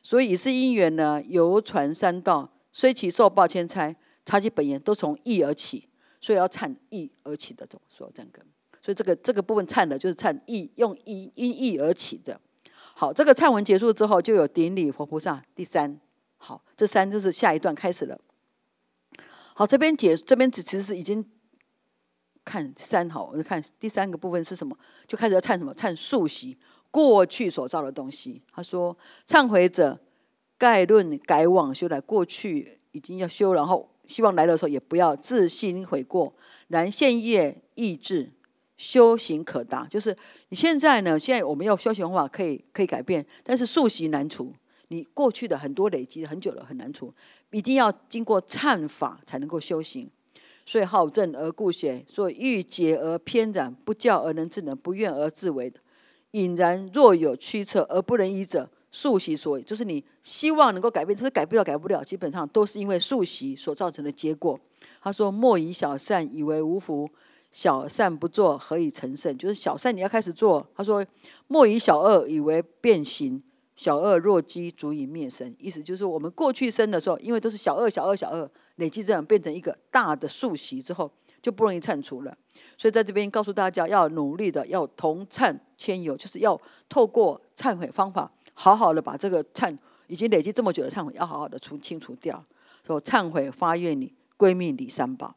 [SPEAKER 1] 所以是因缘呢，由传三道，虽其受报千差，察其本源，都从义而起。所以要颤意而起的种，所有战个，所以这个这个部分颤的就是颤意，用意因意而起的。好，这个忏文结束之后，就有顶礼佛菩萨。第三，好，这三就是下一段开始了。好，这边解这边只其实是已经看三好，我们就看第三个部分是什么，就开始要唱什么，唱宿习过去所造的东西。他说忏悔者概论改往修来，过去已经要修，然后。希望来的时候也不要自心悔过，然现业意志，修行可达。就是你现在呢？现在我们要修行的话，可以可以改变，但是宿习难除。你过去的很多累积很久了，很难除，一定要经过忏法才能够修行。所以好正而固邪，所以欲洁而偏染，不教而能自能，不怨而自为的，隐然若有驱测而不能依者。宿习所，就是你希望能够改变，可是改不了，改不了，基本上都是因为宿习所造成的结果。他说：“莫以小善以为无福，小善不做何以成圣？”就是小善你要开始做。他说：“莫以小恶以为变形，小恶若积，足以灭身。”意思就是我们过去生的时候，因为都是小恶、小恶、小恶，累积这样变成一个大的宿习之后，就不容易铲除了。所以在这边告诉大家，要努力的要同忏迁由，就是要透过忏悔方法。好好的把这个忏，已经累积这么久的忏悔，要好好的除清除掉。说忏悔发愿你归命李三宝。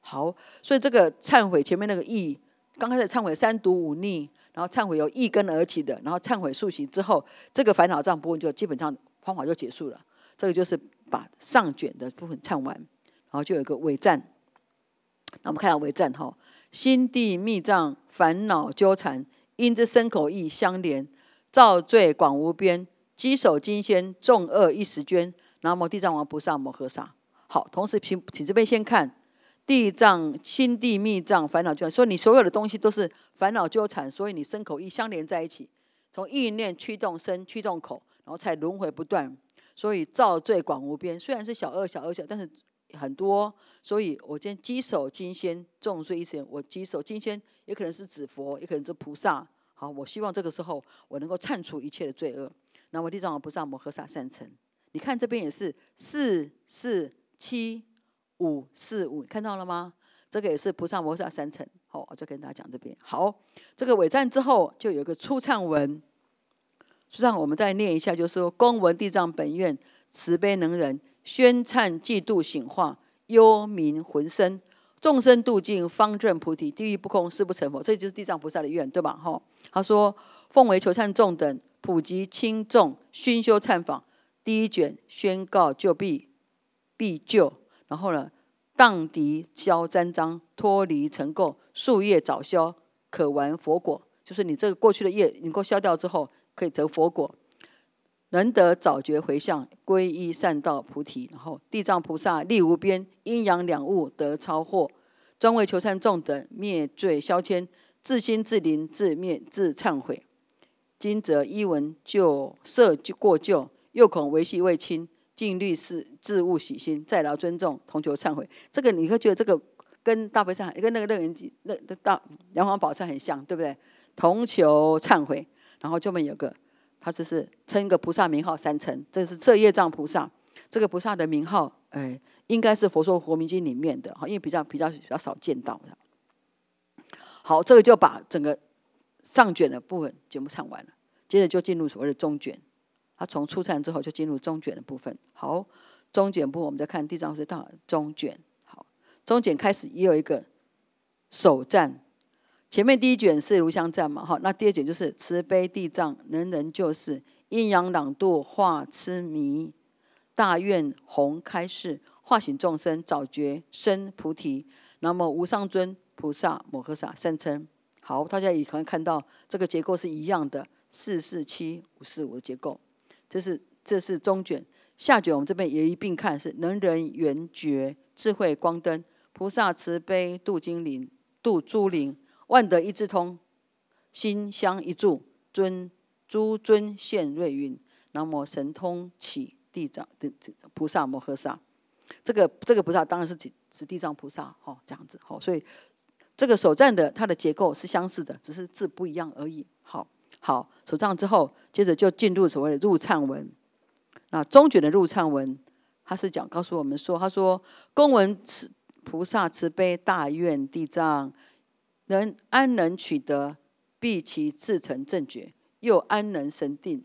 [SPEAKER 1] 好，所以这个忏悔前面那个意，刚开始忏悔三毒五逆，然后忏悔由意根而起的，然后忏悔塑形之后，这个烦恼障部分就基本上方法就结束了。这个就是把上卷的部分忏完，然后就有一个尾战。那我们看到尾战哈，心地密障烦恼纠缠，因之生口意相连。造罪广无边，稽首金仙，众恶一时捐。南无地藏王菩萨摩诃萨。好，同时请请这边先看地藏心地密藏烦恼纠缠。所以你所有的东西都是烦恼纠缠，所以你身口意相连在一起，从意念驱动身，驱动口，然后才轮回不断。所以造罪广无边，虽然是小恶、小恶、小，但是很多。所以我今天稽首金仙，众罪一时我稽首金仙，也可能是指佛，也可能指菩萨。好，我希望这个时候我能够铲除一切的罪恶。那么地藏王菩萨摩诃萨三乘，你看这边也是四四七五四五，看到了吗？这个也是菩萨摩诃萨三乘。好，我就跟大家讲这边。好，这个尾赞之后就有个出唱文，出唱我们再念一下，就是说：公文地藏本愿慈悲能人，宣忏济度醒化幽冥魂身。众生度尽，方正菩提；地狱不空，誓不成佛。这就是地藏菩萨的愿，对吧？哈，他说：“奉为求善众等，普及轻重，熏修忏访，第一卷宣告救必必救。然后呢，荡涤消沾脏，脱离尘垢，树叶早消，可完佛果。就是你这个过去的业，你够消掉之后，可以得佛果，能得早觉回向，皈依善道菩提。然后地藏菩萨力无边，阴阳两物得超惑。”专为求忏重等灭罪消迁，自心自灵自灭自忏悔。今则一闻旧色过旧，又恐维系未清，尽律是自悟洗心，再劳尊重同求忏悔。这个你会觉得这个跟大悲忏，跟那个楞严经、那那大阳黄宝忏很像，对不对？同求忏悔。然后就面有个，他就是称个菩萨名号三层，这是彻夜障菩萨。这个菩萨的名号，哎。应该是《佛说佛明经》里面的哈，因为比较比较比较少见到的。好，这个就把整个上卷的部分全部唱完了，接着就进入所谓的中卷。它从出唱之后就进入中卷的部分。好，中卷部我们再看地藏是大中卷。好，中卷开始也有一个首站，前面第一卷是如香赞嘛，哈，那第二卷就是慈悲地藏，人人就是阴阳朗度化痴迷，大愿宏开示。化形众生，早觉生菩提。那么无上尊菩萨摩诃萨，声称好，大家也可以看到这个结构是一样的，四四七五四五的结构。这是这是中卷，下卷我们这边也一并看是能人圆觉智慧光灯菩萨慈悲度精灵度诸灵万德一智通心香一炷尊诸尊现瑞云。南无神通起地藏菩萨摩诃萨。这个这个菩萨当然是指指地藏菩萨哈，这样子哦，所以这个首赞的它的结构是相似的，只是字不一样而已。好好首赞之后，接着就进入所谓的入忏文。那中卷的入忏文，他是讲告诉我们说，他说：，公文慈菩萨慈悲大愿地藏，能安能取得，必其自成正觉；又安能神定，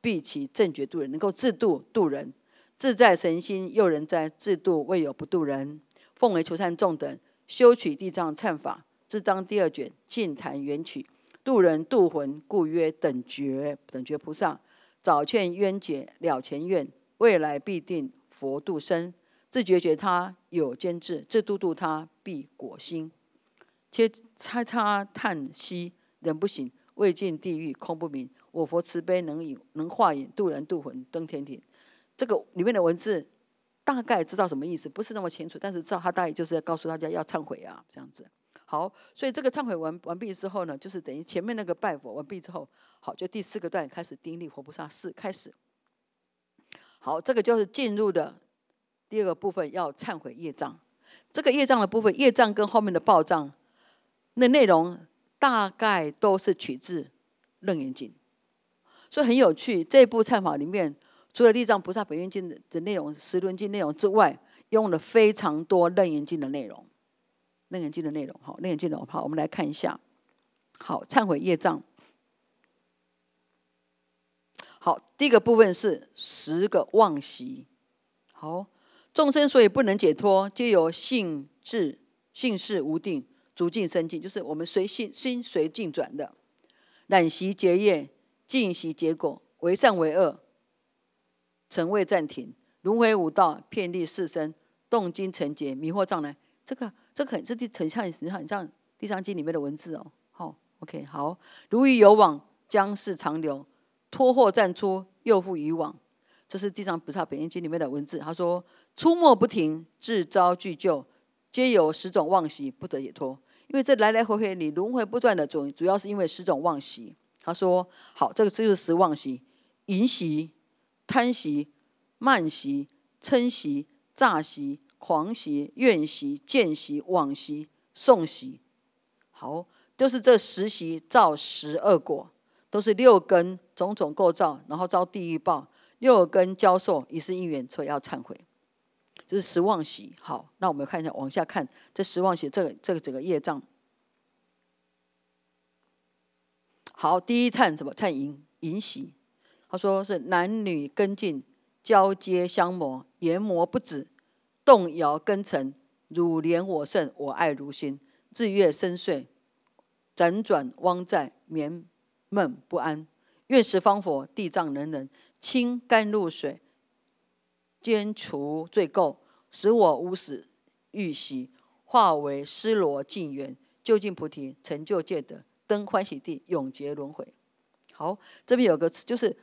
[SPEAKER 1] 必其正觉度人，能够自度度人。自在神心又人哉，自度未有不度人。奉为求善众等修取地藏忏法，自当第二卷尽谈缘曲，度人度魂，故曰等觉等觉菩萨，早劝冤结了前愿，未来必定佛度生。自觉觉他有兼智，自度度他必果心。切叉叉叹息，人不醒，未尽地狱空不明。我佛慈悲能引能化引，度人度魂登天庭。这个里面的文字大概知道什么意思，不是那么清楚，但是知道他大概就是要告诉大家要忏悔啊，这样子。好，所以这个忏悔完完毕之后呢，就是等于前面那个拜佛完毕之后，好，就第四个段开始丁力活菩萨四开始。好，这个就是进入的第二个部分，要忏悔业障。这个业障的部分，业障跟后面的报障，那内容大概都是取自《楞严经》，所以很有趣，这部忏法里面。除了地藏菩萨本愿经的内容、十轮经内容之外，用了非常多楞严经的内容。楞严经的内容，好，楞严经的好，我们来看一下。好，忏悔业障。好，第一个部分是十个妄习。好，众生所以不能解脱，皆由性质、性事无定，逐境生境，就是我们随性、心随境转的染习结业，净习结果，为善为恶。成未暂停，轮回五道，遍历四生，动经成劫，迷惑障难。这个，这个很这地，很像很像《地藏经》里面的文字哦。好，OK，好。如鱼游网，将是长流，脱祸暂出，又复渔网。这是《地藏菩萨本愿经》里面的文字。他说：“出没不停，自招具就，皆有十种妄习不得解脱。因为这来来回回，你轮回不断的总，主要是因为十种妄习。”他说：“好，这个就是十妄习，淫习。”贪习、慢习、嗔习、诈习、狂习、怨习、见习、妄习、诵习，好，就是这十习造十二果，都是六根种种构造，然后遭地狱报，六根交受，一是一缘，所以要忏悔，就是十妄习。好，那我们看一下，往下看这十妄习，这个这个整个业障。好，第一忏什么？忏淫淫习。他说：“是男女根尽，交接相磨，研磨不止，动摇根尘。汝怜我甚，我爱如心。日月深邃，辗转汪在，绵梦不安。愿十方佛、地藏人人，清甘露水，兼除罪垢，使我无死欲息，化为尸罗净缘，究竟菩提，成就戒德，登欢喜地，永结轮回。”好，这边有个词，就是。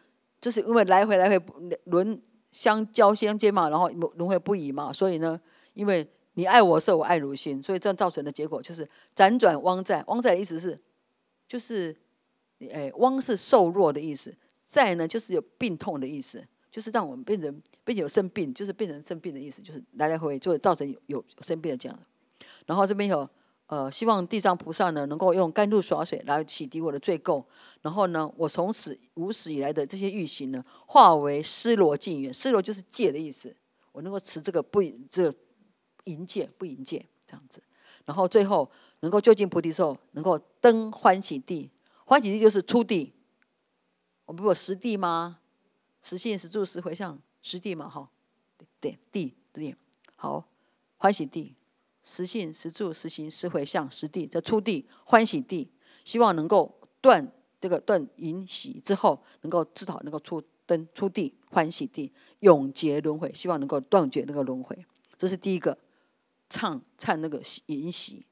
[SPEAKER 1] 就是因为来回来回轮相交相接嘛，然后轮回不已嘛，所以呢，因为你爱我色，我爱如心，所以这样造成的结果就是辗转汪在。汪在的意思是，就是，哎，汪是瘦弱的意思，在呢就是有病痛的意思，就是让我们变成并且有生病，就是变成生病的意思，就是来来回回就会造成有有生病的这样然后这边有。呃，希望地藏菩萨呢，能够用甘露洒水来洗涤我的罪垢，然后呢，我从此无始以来的这些欲行呢，化为失罗净愿，失罗就是戒的意思，我能够持这个不这淫戒不淫戒这样子，然后最后能够就近菩提时候，能够登欢喜地，欢喜地就是初地，我们不十地吗？十信、十住、十回向、十地嘛，哈，对，地地好，欢喜地。实信实住、实行实回向实地，这出地欢喜地，希望能够断这个断淫喜之后，能够至少能够出登出地欢喜地，永结轮回，希望能够断绝那个轮回。这是第一个唱唱那个淫喜。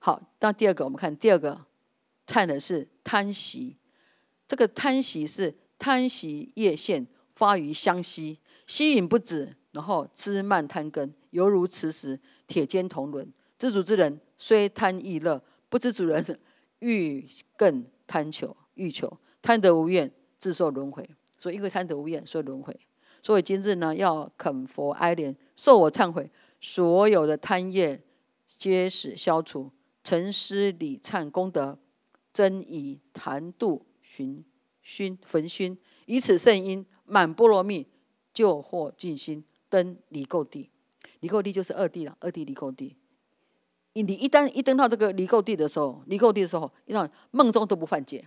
[SPEAKER 1] 好，那第二个我们看第二个唱的是贪喜，这个贪喜是贪喜夜现，发于湘西，吸引不止，然后枝蔓贪根，犹如磁石。铁肩铜轮，知足之人虽贪易乐，不知足人欲更贪求欲求贪得无厌，自受轮回。所以因为贪得无厌，所以轮回。所以今日呢，要恳佛哀怜，受我忏悔，所有的贪业皆使消除。晨施礼忏功德，真以檀度熏熏焚熏，以此圣因满菠罗蜜，救惑尽心登离垢地。离垢地就是二地了，二地离垢地，你你一旦一登到这个离垢地的时候，离垢地的时候，让梦中都不犯戒，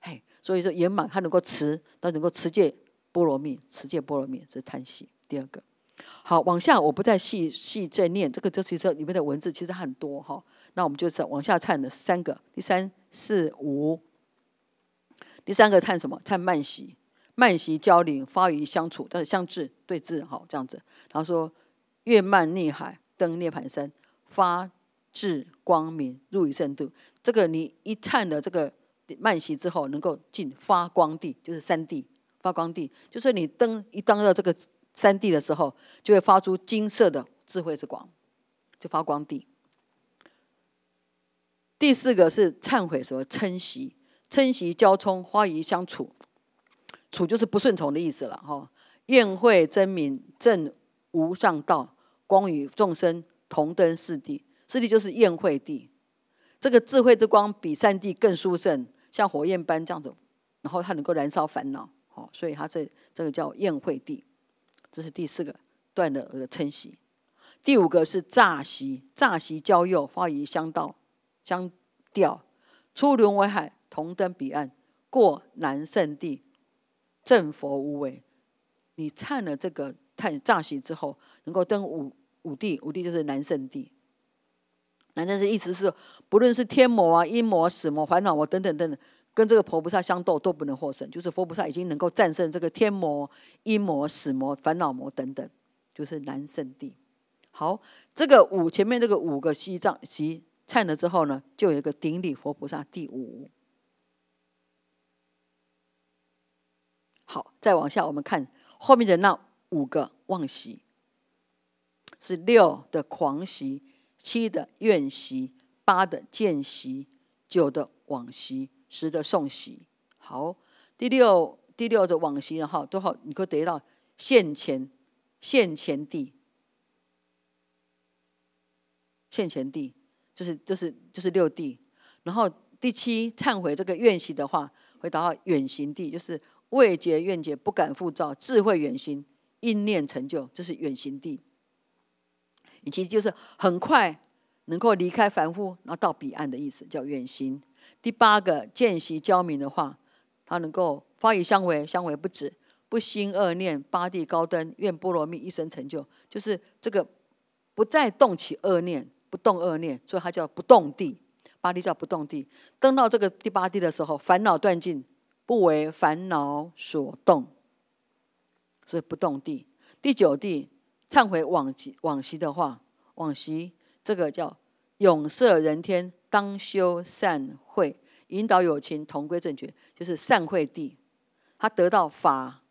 [SPEAKER 1] 嘿，所以说圆满他能够持，他能够持戒波罗蜜，持戒波罗蜜是贪喜。第二个，好往下我不再细细再念，这个就是说里面的文字其实很多哈。那我们就是往下唱的三个，第三、四、五，第三个唱什么？唱慢喜，慢喜交领，发于相处，但是相制对峙，好这样子，然后说。月漫逆海登涅盘山，发至光明入于圣度。这个你一忏的这个慢习之后，能够进发光地，就是三地发光地。就是你登一登到这个三地的时候，就会发出金色的智慧之光，就发光地。第四个是忏悔什么称习，称习交冲花疑相处，处就是不顺从的意思了哈。宴会真名正。无上道光与众生同登四地，四地就是宴会地。这个智慧之光比三地更殊胜，像火焰般这样子，然后它能够燃烧烦恼，好，所以它这这个叫宴会地。这是第四个断了而称席。第五个是乍席，乍席交右化于香道，香调出轮回海，同登彼岸，过南圣地，正佛无为。你忏了这个。看诈行之后，能够登五五帝，五帝就是南圣帝。南圣的意思是，不论是天魔啊、阴魔、死魔、烦恼魔等等等等，跟这个佛菩萨相斗都不能获胜，就是佛菩萨已经能够战胜这个天魔、阴魔、死魔、烦恼魔等等，就是南圣帝。好，这个五前面这个五个西藏，其看了之后呢，就有一个顶礼佛菩萨第五。好，再往下我们看后面的那。五个妄习，是六的狂习，七的怨习，八的见习，九的往习，十的送习。好，第六第六的往习了哈，多少？你可以得到现前现前地，现前地就是就是就是六地。然后第七忏悔这个怨习的话，回答到远行地，就是未结怨结，不敢复造智慧远行。因念成就，这是远行地，以及就是很快能够离开凡夫，然后到彼岸的意思，叫远行。第八个见习焦民的话，他能够发以相为，相为不止，不兴恶念。八地高登，愿波罗蜜一生成就，就是这个不再动起恶念，不动恶念，所以它叫不动地。八地叫不动地，登到这个第八地的时候，烦恼断尽，不为烦恼所动。所以不动地第九地忏悔往昔往昔的话，往昔这个叫永色人天，当修善会，引导有情同归正觉，就是善会地，他得到法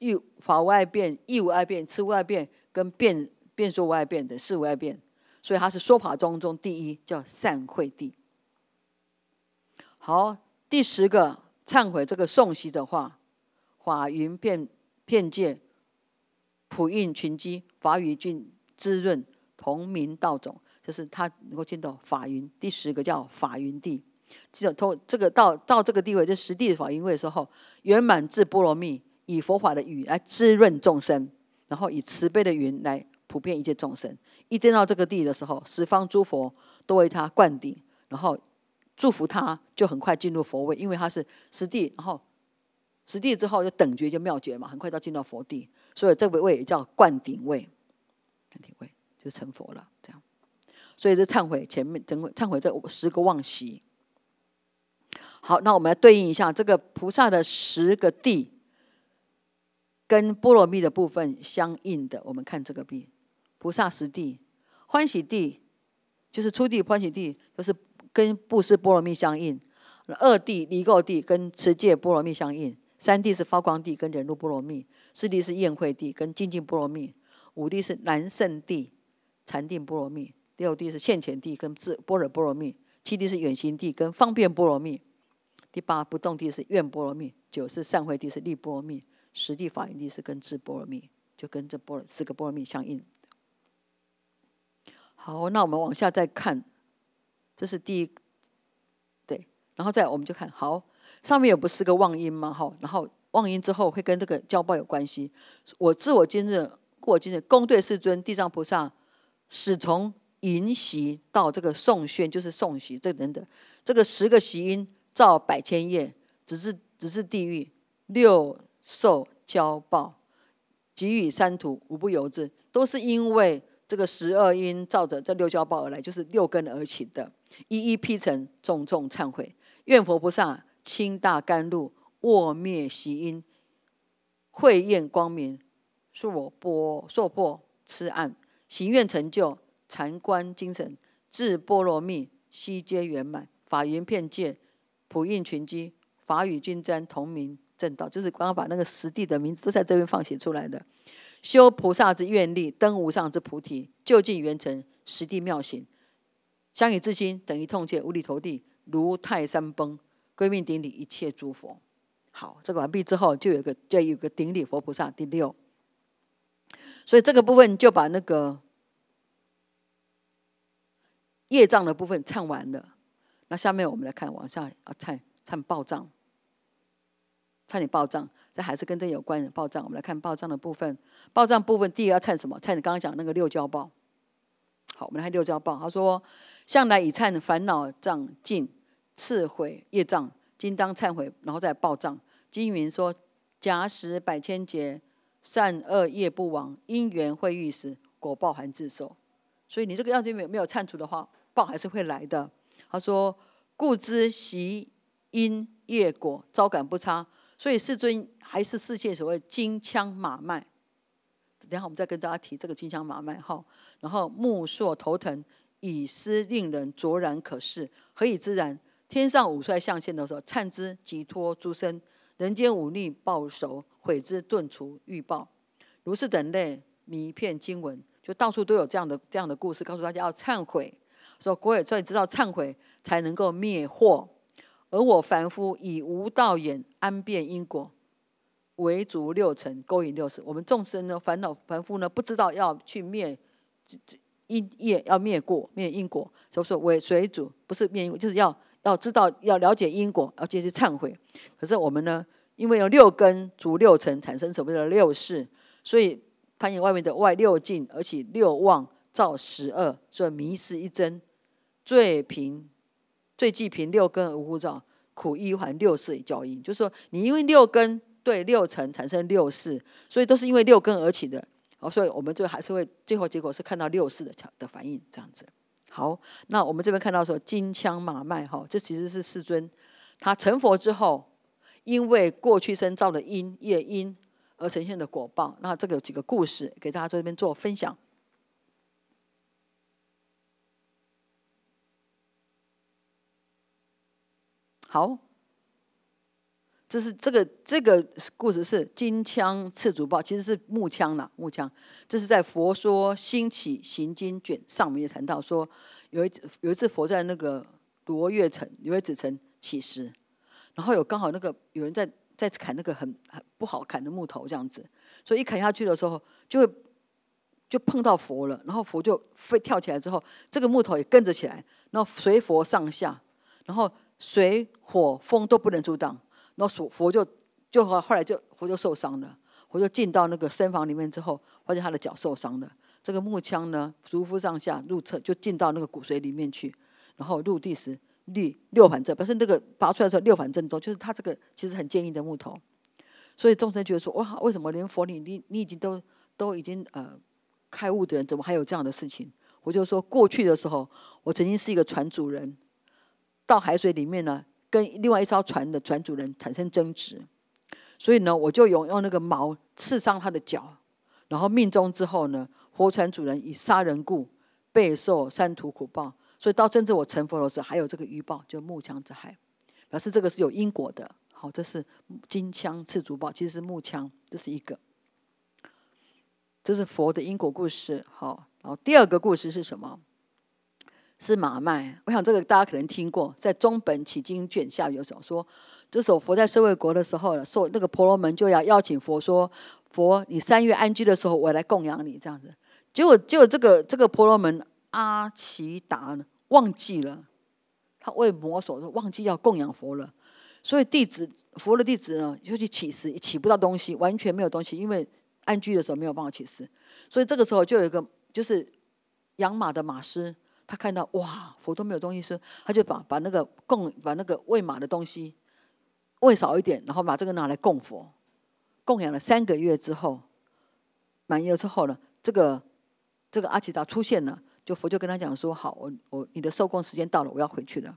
[SPEAKER 1] 欲法外变义无外变，慈无外变，跟变变说无外变的事无外变，所以他是说法中中第一叫善会地。好，第十个忏悔这个诵习的话，法云变。片界普印群机，法语尽滋润，同名道种，就是他能够见到法云。第十个叫法云地，这种通这个到到这个地位，就十地的法云位的时候，圆满智波罗蜜，以佛法的语来滋润众生，然后以慈悲的云来普遍一切众生。一见到这个地的时候，十方诸佛都为他灌顶，然后祝福他，就很快进入佛位，因为他是十地，然后。十地之后就等觉就妙觉嘛，很快到进到佛地，所以这个位也叫灌顶位，灌顶位就成佛了。这样，所以这忏悔前面整个忏悔这十个妄习，好，那我们来对应一下这个菩萨的十个地跟波罗蜜的部分相应的。我们看这个地，菩萨十地欢喜地就是初地欢喜地，就是跟布施波罗蜜相应；二地离垢地跟持戒波罗蜜相应。三地是发光地跟忍辱波罗蜜，四地是宴会地跟精进波罗蜜，五地是南圣地，禅定波罗蜜，六地是现前地跟智波若波罗蜜，七地是远行地跟方便波罗蜜，第八不动地是愿波罗蜜，九是善会地是利波罗蜜，十地法云地是跟智波罗蜜，就跟这波四个波罗蜜相应。好，那我们往下再看，这是第一，对，然后再我们就看好。上面有不是个妄因嘛，哈，然后妄因之后会跟这个交报有关系。我自我今日过我今日，恭对世尊地藏菩萨，始从迎习到这个送宣，就是送习这等等，这个十个习音造百千业，只是只是地狱六受交报，给予三途无不由之，都是因为这个十二因照着这六交报而来，就是六根而起的，一一披成重重忏悔，愿佛菩萨。清大甘露，沃灭习因，慧验光明，恕我波恕破痴暗，行愿成就，禅观精神，至波罗蜜悉皆圆满，法云遍界，普应群机，法与均尊同名正道，就是刚刚把那个实地的名字都在这边放写出来的。修菩萨之愿力，登无上之菩提，究竟圆成实地妙行，相与至心，等于痛切，五里投地如泰山崩。皈命顶礼一切诸佛，好，这个完毕之后，就有个就有个顶礼佛菩萨第六，所以这个部分就把那个业障的部分唱完了。那下面我们来看往下啊，唱唱报障，唱你报障，这还是跟这有关的报障。我们来看报障的部分，报障部分第一要唱什么？唱你刚刚讲那个六交报。好，我们来看六交报，他说：向来已忏烦恼障尽。赐悔业障，今当忏悔，然后再报障。金云说：“假使百千劫，善恶业不亡。因缘会遇时，果报还自受。”所以你这个要是没有忏除的话，报还是会来的。他说：“故知习因业果，遭感不差。”所以世尊还是世界所谓金枪马脉。等下我们再跟大家提这个金枪马脉哈。然后目烁头疼，以思令人卓然可视。何以知然？天上五帅象限的时候，颤之即脱诸身；人间五逆报仇，悔之顿除欲报。如是等类，迷骗经文就到处都有这样的这样的故事，告诉大家要忏悔。说国也说，知道忏悔才能够灭祸。而我凡夫以无道眼安辨因果，唯足六尘勾引六识。我们众生呢，烦恼凡夫呢，不知道要去灭因业，要灭过灭因果，所以说为水主，不是灭因果，就是要。要知道要了解因果，要进行忏悔。可是我们呢，因为有六根、足六尘，产生所谓的六事，所以攀岩外面的外六境，而且六妄造十二，所以迷失一真，最平最济平，六根无故造苦一环，六事以交因，就是说，你因为六根对六尘产生六事，所以都是因为六根而起的。哦，所以我们最后还是会最后结果是看到六世的强的反应这样子。好，那我们这边看到说金枪马脉哈，这其实是世尊他成佛之后，因为过去生造的因业因而呈现的果报。那这个有几个故事，给大家在这边做分享。好。这是这个这个故事是金枪赤足豹，其实是木枪啦，木枪这是在《佛说兴起行经卷》上，面也谈到说，有一有一次佛在那个罗月城，有位子城乞食，然后有刚好那个有人在在砍那个很很不好砍的木头，这样子，所以一砍下去的时候，就会就碰到佛了，然后佛就飞跳起来之后，这个木头也跟着起来，然后随佛上下，然后水火风都不能阻挡。那后佛就就和后来就佛就受伤了，佛就进到那个僧房里面之后，发现他的脚受伤了。这个木枪呢，足腹上下入厕，就进到那个骨髓里面去，然后入地时立六反正，本身那个拔出来的时候六反正多，就是他这个其实很坚硬的木头。所以众生觉得说：哇，为什么连佛你你你已经都都已经呃开悟的人，怎么还有这样的事情？我就说过去的时候，我曾经是一个船主人，到海水里面呢。跟另外一艘船的船主人产生争执，所以呢，我就用用那个矛刺伤他的脚，然后命中之后呢，活船主人以杀人故，备受三途苦报。所以到甚至我成佛的时候，还有这个余报，就木枪之害，表示这个是有因果的。好，这是金枪刺竹报，其实是木枪，这是一个。这是佛的因果故事。好，然后第二个故事是什么？是马卖，我想这个大家可能听过，在中本起经卷下有小说，这首佛在社会国的时候了，说那个婆罗门就要邀请佛说：“佛，你三月安居的时候，我来供养你。”这样子，结果结果这个这个婆罗门阿奇达呢，忘记了，他为魔所说忘记要供养佛了，所以弟子佛的弟子呢，就去乞食，乞不到东西，完全没有东西，因为安居的时候没有办法乞食，所以这个时候就有一个就是养马的马师。他看到哇，佛都没有东西，吃，他就把把那个供，把那个喂马的东西喂少一点，然后把这个拿来供佛，供养了三个月之后，满月之后呢，这个这个阿奇达出现了，就佛就跟他讲说：好，我我你的受供时间到了，我要回去了。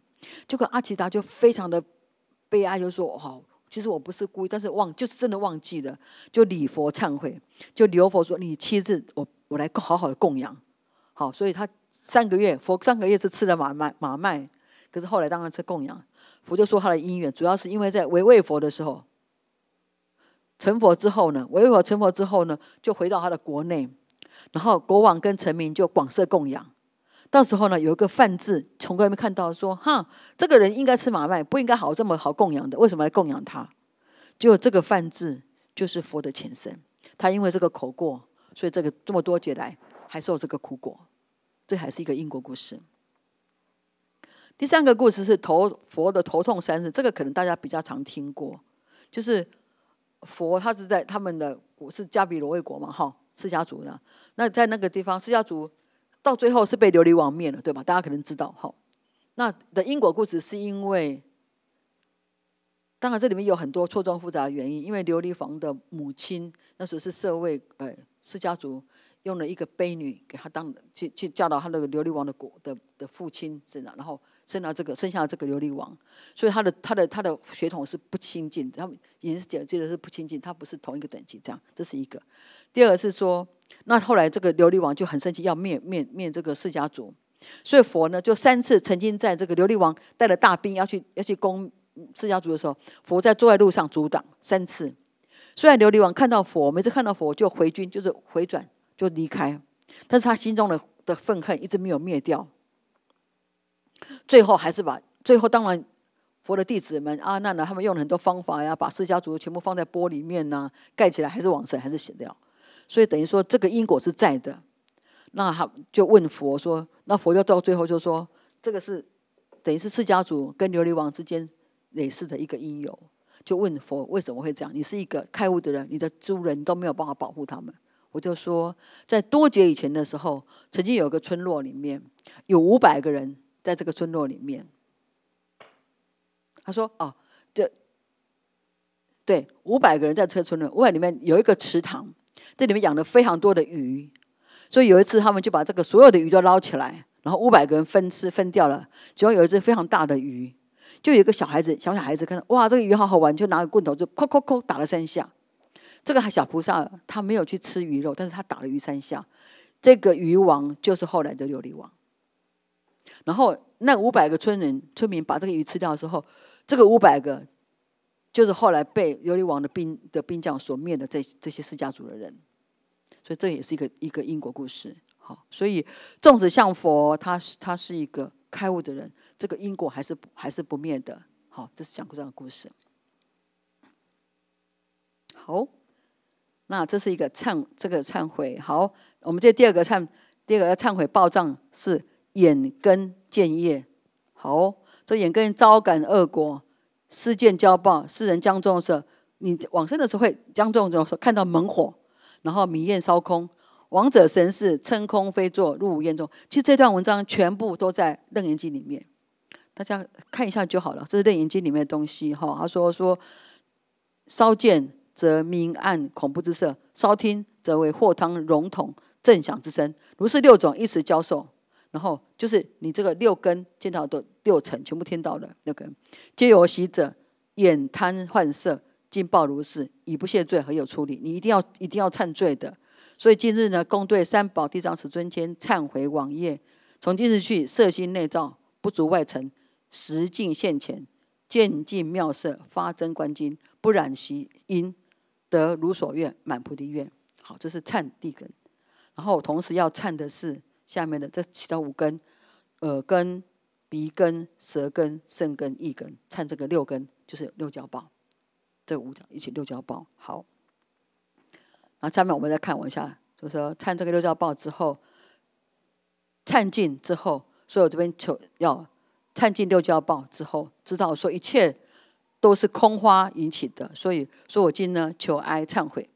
[SPEAKER 1] 就可阿奇达就非常的悲哀，就说：哦，其实我不是故意，但是忘就是真的忘记了。就礼佛忏悔，就刘佛说：你七日我我来好好的供养。好，所以他。三个月，佛三个月是吃了马麦马麦，可是后来当然是供养。佛就说他的因缘，主要是因为在为未佛的时候，成佛之后呢，为未佛成佛之后呢，就回到他的国内，然后国王跟臣民就广设供养。到时候呢，有一个犯字从外面看到说：“哈，这个人应该吃马麦，不应该好这么好供养的，为什么来供养他？”果这个犯字就是佛的前身，他因为这个口过，所以这个这么多劫来还受这个苦果。这还是一个因果故事。第三个故事是头佛的头痛三日，这个可能大家比较常听过，就是佛他是在他们的我是加比罗卫国嘛，哈释家族的。那在那个地方释家族到最后是被琉璃王灭了，对吧？大家可能知道，哈那的因果故事是因为，当然这里面有很多错综复杂的原因，因为琉璃房的母亲那时候是社会呃释家族。用了一个卑女给他当去去嫁到他那个琉璃王的国的的父亲身上，然后生了这个生下了这个琉璃王，所以他的他的他的血统是不亲近，他们也是讲究的是不亲近，他不是同一个等级，这样这是一个。第二个是说，那后来这个琉璃王就很生气，要灭灭灭这个释迦族，所以佛呢就三次曾经在这个琉璃王带了大兵要去要去攻释迦族的时候，佛在坐在路上阻挡三次。虽然琉璃王看到佛，每次看到佛就回军，就是回转。就离开，但是他心中的的愤恨一直没有灭掉，最后还是把最后当然佛的弟子们阿难呢，他们用了很多方法呀，把释迦族全部放在钵里面呐，盖起来还是往生，还是死掉。所以等于说这个因果是在的。那他就问佛说：“那佛就到最后就说，这个是等于是释迦族跟琉璃王之间类似的一个因由？”就问佛为什么会这样？你是一个开悟的人，你的诸人都没有办法保护他们。我就说，在多杰以前的时候，曾经有个村落里面，有五百个人在这个村落里面。他说：“哦，这对五百个人在个村落，五百里面有一个池塘，这里面养了非常多的鱼。所以有一次，他们就把这个所有的鱼都捞起来，然后五百个人分吃分掉了。其中有一只非常大的鱼，就有一个小孩子，小小孩子看到哇，这个鱼好好玩，就拿个棍头就砰砰砰打了三下。”这个小菩萨他没有去吃鱼肉，但是他打了鱼三下。这个鱼王就是后来的琉璃王。然后那五百个村人村民把这个鱼吃掉之后，这个五百个就是后来被琉璃王的兵的兵将所灭的这这些世家族的人。所以这也是一个一个因果故事。好，所以纵子像佛，他是他是一个开悟的人，这个因果还是还是不灭的。好，这是讲过这样的故事。好。那这是一个忏，这个忏悔。好，我们这第二个忏，第二个要忏悔报障是眼根见业。好，这眼根遭感恶果，事见交报，世人将重的时候，你往生的时候会将重的时候看到猛火，然后迷焰烧空，王者神是称空飞坐入五焰中。其实这段文章全部都在《楞严经》里面，大家看一下就好了。这是《楞严经》里面的东西哈。他说说烧见。则明暗恐怖之色，稍听则为祸汤融统震响之声。如是六种一时交受，然后就是你这个六根见到的六尘，全部听到了六根，皆有习者，眼贪幻色，尽报如是，以不谢罪，很有出力。你一定要一定要忏罪的。所以今日呢，恭对三宝、地藏十尊天忏悔往业，从今日去摄心内照，不足外尘，识尽现前，见尽妙色，发真观经，不染习因。得如所愿，满菩提愿。好，这是颤地根，然后同时要颤的是下面的这其他五根：耳根、鼻根、舌根、肾根、意根。颤这个六根就是六交报，这五角一起六交报。好，那下面我们再看一下，就说颤这个六交报之后，颤尽之后，所以我这边求要颤尽六交报之后，知道说一切。都是空花引起的，所以说我今呢求哀忏悔。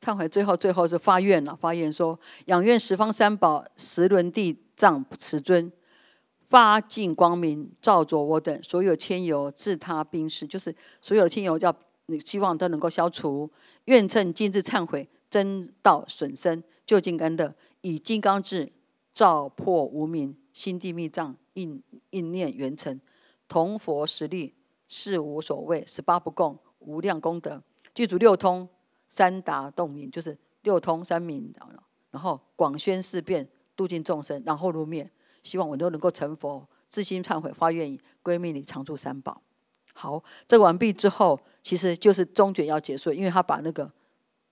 [SPEAKER 1] 忏悔最后最后是发愿了，发愿说仰愿十方三宝十轮地藏慈尊发尽光明照着我等所有亲友，治他病势，就是所有的亲友，要你希望都能够消除。愿趁今日忏悔，真道损身，就近甘乐，以金刚智照破无明。心地密藏，印印念圆成，同佛实力是无所谓，十八不共无量功德，具足六通三达洞明，就是六通三明。然后广宣四遍，度尽众生，然后入灭。希望我都能够成佛，自心忏悔发愿，归命你常住三宝。好，这个完毕之后，其实就是中卷要结束，因为他把那个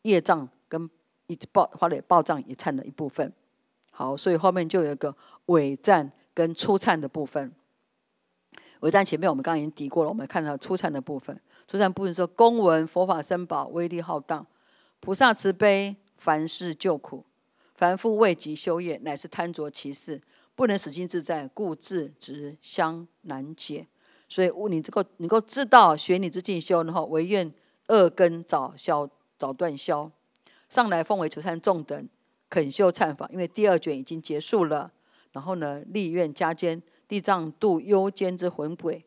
[SPEAKER 1] 业障跟一爆花的爆障也忏了一部分。好，所以后面就有一个。尾站跟出颤的部分，尾站前面我们刚刚已经提过了。我们看到出颤的部分，出颤部分说：公文佛法深宝，威力浩荡；菩萨慈悲，凡事救苦。凡夫未及修业，乃是贪着其事，不能死心自在，故自执相难解。所以，你这个能够知道学你之进修，然后唯愿恶根早消，早断消，上来奉为求善众等，肯修忏法。因为第二卷已经结束了。然后呢，立愿加坚，地藏度幽艰之魂鬼，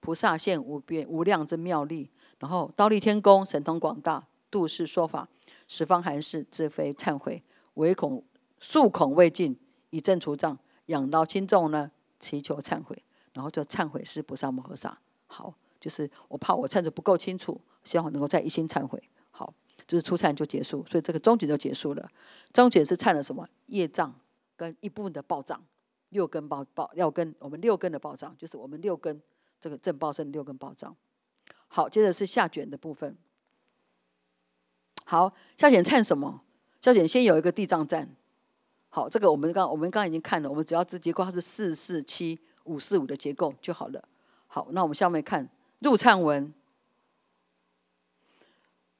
[SPEAKER 1] 菩萨现无边无量之妙力。然后刀立天宫，神通广大，度世说法，十方寒士自非忏悔，唯恐数恐未尽，以正除障，仰道轻重呢，祈求忏悔。然后就忏悔是菩萨摩诃萨。好，就是我怕我忏悔不够清楚，希望能够再一心忏悔。好，就是初忏就结束，所以这个终结就结束了。终结是忏了什么业障？跟一部分的暴涨，六根暴暴，六根我们六根的暴涨，就是我们六根这个正暴生的六根暴涨。好，接着是下卷的部分。好，下卷唱什么？下卷先有一个地藏站。好，这个我们刚我们刚已经看了，我们只要直接挂它是四四七五四五的结构就好了。好，那我们下面看入忏文。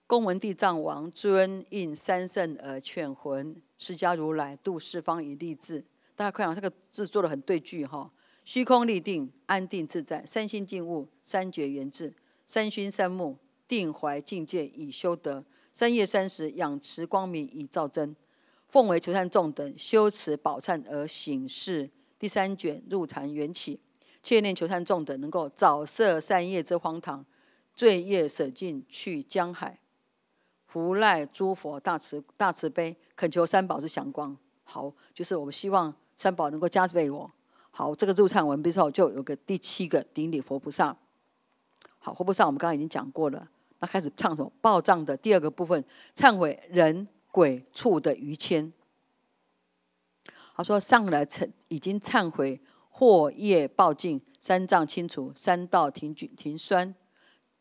[SPEAKER 1] 公文地藏王尊应三圣而劝魂。释迦如来度四方以立志，大家看啊，这个字做的很对句哈。虚空立定，安定自在；三心静悟，三觉圆智；三熏三目，定怀境界以修德；三业三时，养持光明以照真。奉为求善众等修持宝忏而醒示。第三卷入禅缘起，切念求善众等能够早设善业之荒唐，罪业舍尽去江海。无赖诸佛大慈大慈悲，恳求三宝是祥光。好，就是我们希望三宝能够加倍我。好，这个入忏文之后就有个第七个顶礼佛菩萨。好，佛菩萨我们刚刚已经讲过了。那开始唱什么？报账的第二个部分，忏悔人鬼畜的于谦。他说：“上来忏，已经忏悔祸业报尽，三藏清除，三道停举停栓，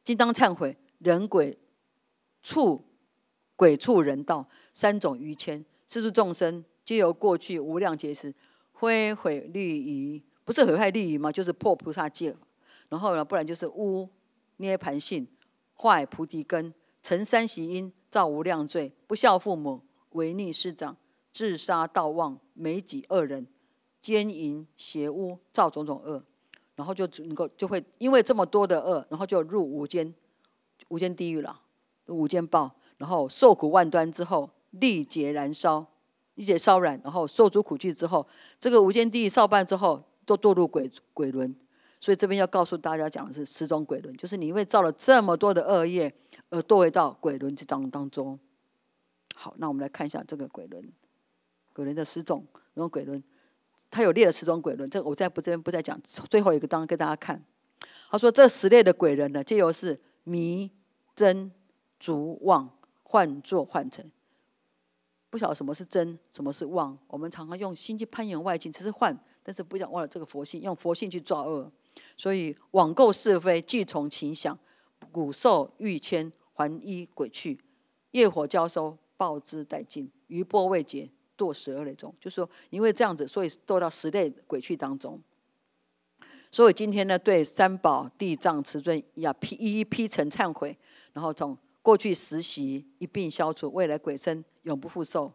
[SPEAKER 1] 今当忏悔人鬼畜。”鬼畜人道三种于谦，四诸众生皆由过去无量劫时，非毁利于，不是毁坏利于吗？就是破菩萨戒。然后呢，不然就是污涅盘性，坏菩提根，成三习因，造无量罪，不孝父母，违逆师长，自杀盗妄，没己恶人，奸淫邪污，造种种恶。然后就能够就会因为这么多的恶，然后就入无间，无间地狱了，无间报。然后受苦万端之后，力竭燃烧，力竭烧燃，然后受足苦气之后，这个无间地狱烧半之后，都堕入鬼鬼轮。所以这边要告诉大家讲的是十种鬼轮，就是你因为造了这么多的恶业，而堕回到鬼轮之当当中。好，那我们来看一下这个鬼轮，鬼轮的十种，然后鬼轮，他有列了十种鬼轮，这个我再不这边不再讲，最后一个当给大家看。他说这十类的鬼人呢，皆由是迷真足妄。换作换成，不晓得什么是真，什么是妄。我们常常用心去攀岩外境，只是换，但是不想忘了这个佛性，用佛性去作恶。所以网购是非，既从情想，骨瘦玉纤，还衣鬼去，业火交收，报之殆尽，余波未竭，堕十二类中。就说因为这样子，所以堕到十类鬼去当中。所以今天呢，对三宝、地藏、持尊要批一一批成忏悔，然后从。过去实习一并消除，未来鬼身永不复受。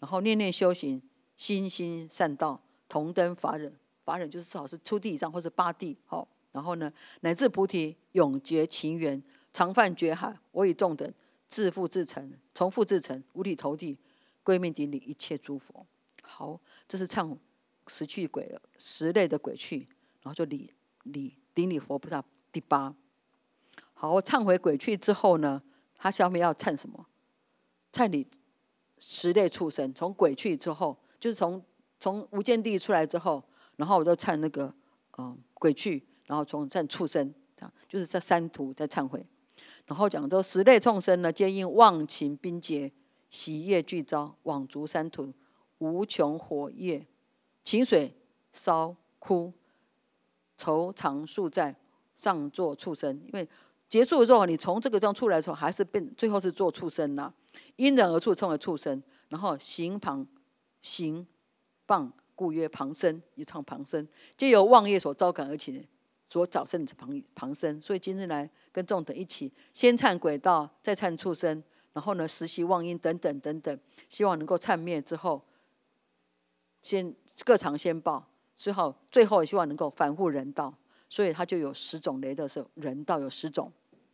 [SPEAKER 1] 然后念念修行，心心善道，同登法忍。法忍就是最好是初地以上，或者八地。好，然后呢，乃至菩提，永结情缘，常犯绝海。我以众等自富自成，从复自成，五体投地，归命顶礼一切诸佛。好，这是唱十去鬼十类的鬼去。然后就礼礼顶礼佛菩萨第八。好，忏悔鬼去之后呢？他下面要忏什么？忏你十类畜生，从鬼去之后，就是从从无间地出来之后，然后我就忏那个嗯鬼去，然后从忏畜生，这样就是这三途在忏悔。然后讲说十类众生呢，皆因忘情冰结，喜业俱遭，往足三途，无穷火业，情水烧枯，愁长宿在，上座畜生，因为。结束的时候，你从这个方出来的时候，还是变最后是做畜生呐，因人而畜，称为畜生，然后行旁，行棒故曰旁生，一唱旁生，皆由妄业所招感而起，所早生旁旁生，所以今日来跟众等一起先忏鬼道，再忏畜生，然后呢实习妄因等等等等，希望能够忏灭之后，先各尝先报，最后最后也希望能够反护人道，所以他就有十种雷的时候，人道有十种。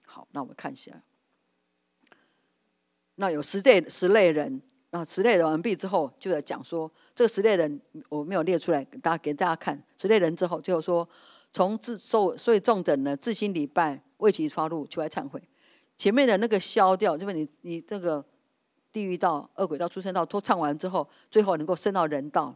[SPEAKER 1] 好，那我们看一下，那有十类十类人，那十类人完毕之后，就要讲说这个十类人我没有列出来，大家给大家看十类人之后，就是说从自受所以重等呢，自心礼拜为其发怒求来忏悔，前面的那个消掉，就为你你这个地狱道、恶鬼道、畜生道都唱完之后，最后能够升到人道，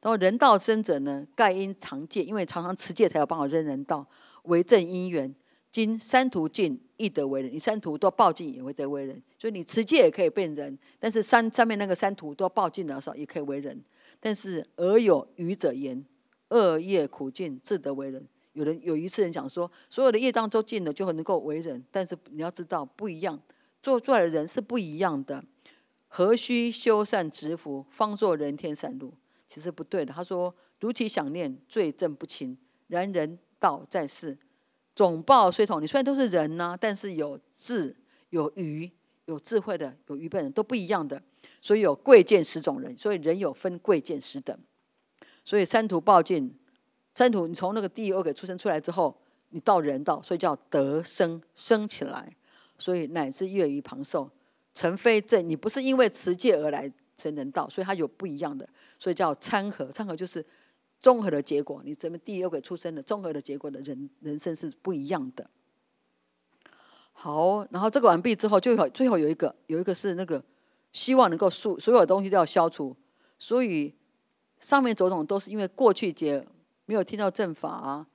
[SPEAKER 1] 然后人道生者呢，盖因常戒，因为常常持戒才有办法升人道，为正因缘。今三途尽亦得为人，你三途都报尽也会得为人，所以你持戒也可以变人。但是三上面那个三途都报尽的时候也可以为人，但是而有愚者言恶业苦尽自得为人。有人有一次人讲说，所有的业障都尽了就很能够为人，但是你要知道不一样，做出来的人是不一样的。何须修善植福方作人天善路？其实不对的。他说：如其想念罪证不轻，然人道在世。总报水统，你虽然都是人呢，但是有智、有愚、有智慧的、有愚笨的都不一样的，所以有贵贱十种人，所以人有分贵贱十等，所以三途报尽，三途你从那个地狱给出生出来之后，你到人道，所以叫德生升起来，所以乃至越于旁寿，成非正，你不是因为持戒而来成人道，所以它有不一样的，所以叫参合，参合就是。综合的结果，你怎么第二个出生的综合的结果的人人生是不一样的。好，然后这个完毕之后，最后最后有一个有一个是那个希望能够素所有东西都要消除，所以上面种种都是因为过去节没有听到正法，啊，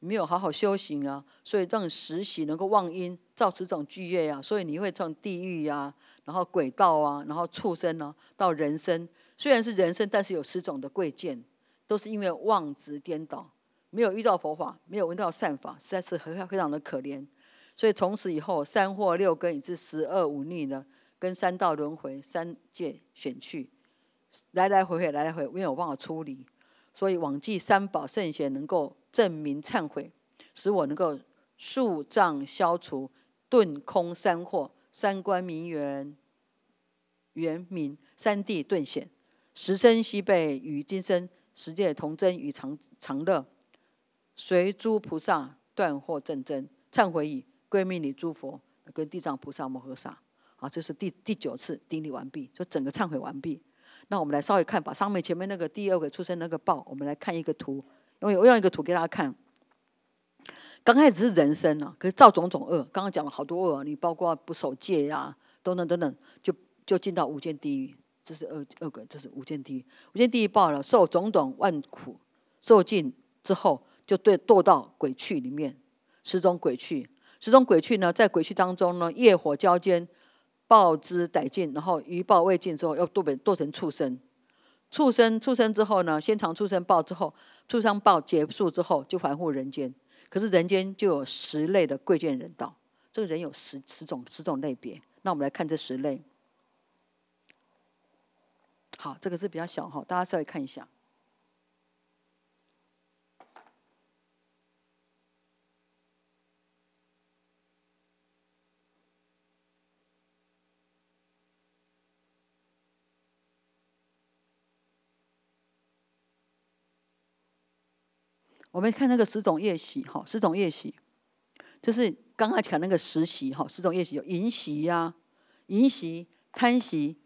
[SPEAKER 1] 没有好好修行啊，所以让实习能够妄因造十种俱业呀，所以你会从地狱呀，然后鬼道啊，然后畜生呢到人生，虽然是人生，但是有十种的贵贱。都是因为妄执颠倒，没有遇到佛法，没有闻到善法，实在是很非常的可怜。所以从此以后，三或六根以至十二五逆呢，跟三道轮回、三界选去，来来回回，来来回，没有办法处理。所以往记三宝圣贤能够证明忏悔，使我能够数障消除，顿空三惑，三观明圆，圆明三地顿显，十生西被于今生。十界童真与常常乐，随诸菩萨断惑正真，忏悔已归命礼诸佛跟地藏菩萨摩诃萨。啊，这是第第九次顶礼完毕，就整个忏悔完毕。那我们来稍微看，把上面前面那个第二个出生那个报，我们来看一个图，因为我用一个图给大家看。刚开始是人生啊，可是造种种恶，刚刚讲了好多恶，你包括不守戒呀，等等等等，就就进到五间地狱。这是二二鬼，这是五间地。五间地报了，受种种万苦，受尽之后就对堕到鬼去里面，十种鬼去。十种鬼去呢，在鬼去当中呢，业火交煎，报之逮尽，然后余报未尽之后，又堕被堕成畜生。畜生畜生之后呢，先尝畜生报之后，畜生报结束之后，就还护人间。可是人间就有十类的贵贱人道，这个人有十十种十种类别。那我们来看这十类。好，这个是比较小哈，大家稍微看一下。我们看那个十种夜袭，哈，十种夜袭，就是刚刚讲那个实习哈，十种夜袭有淫袭呀、淫袭、贪袭、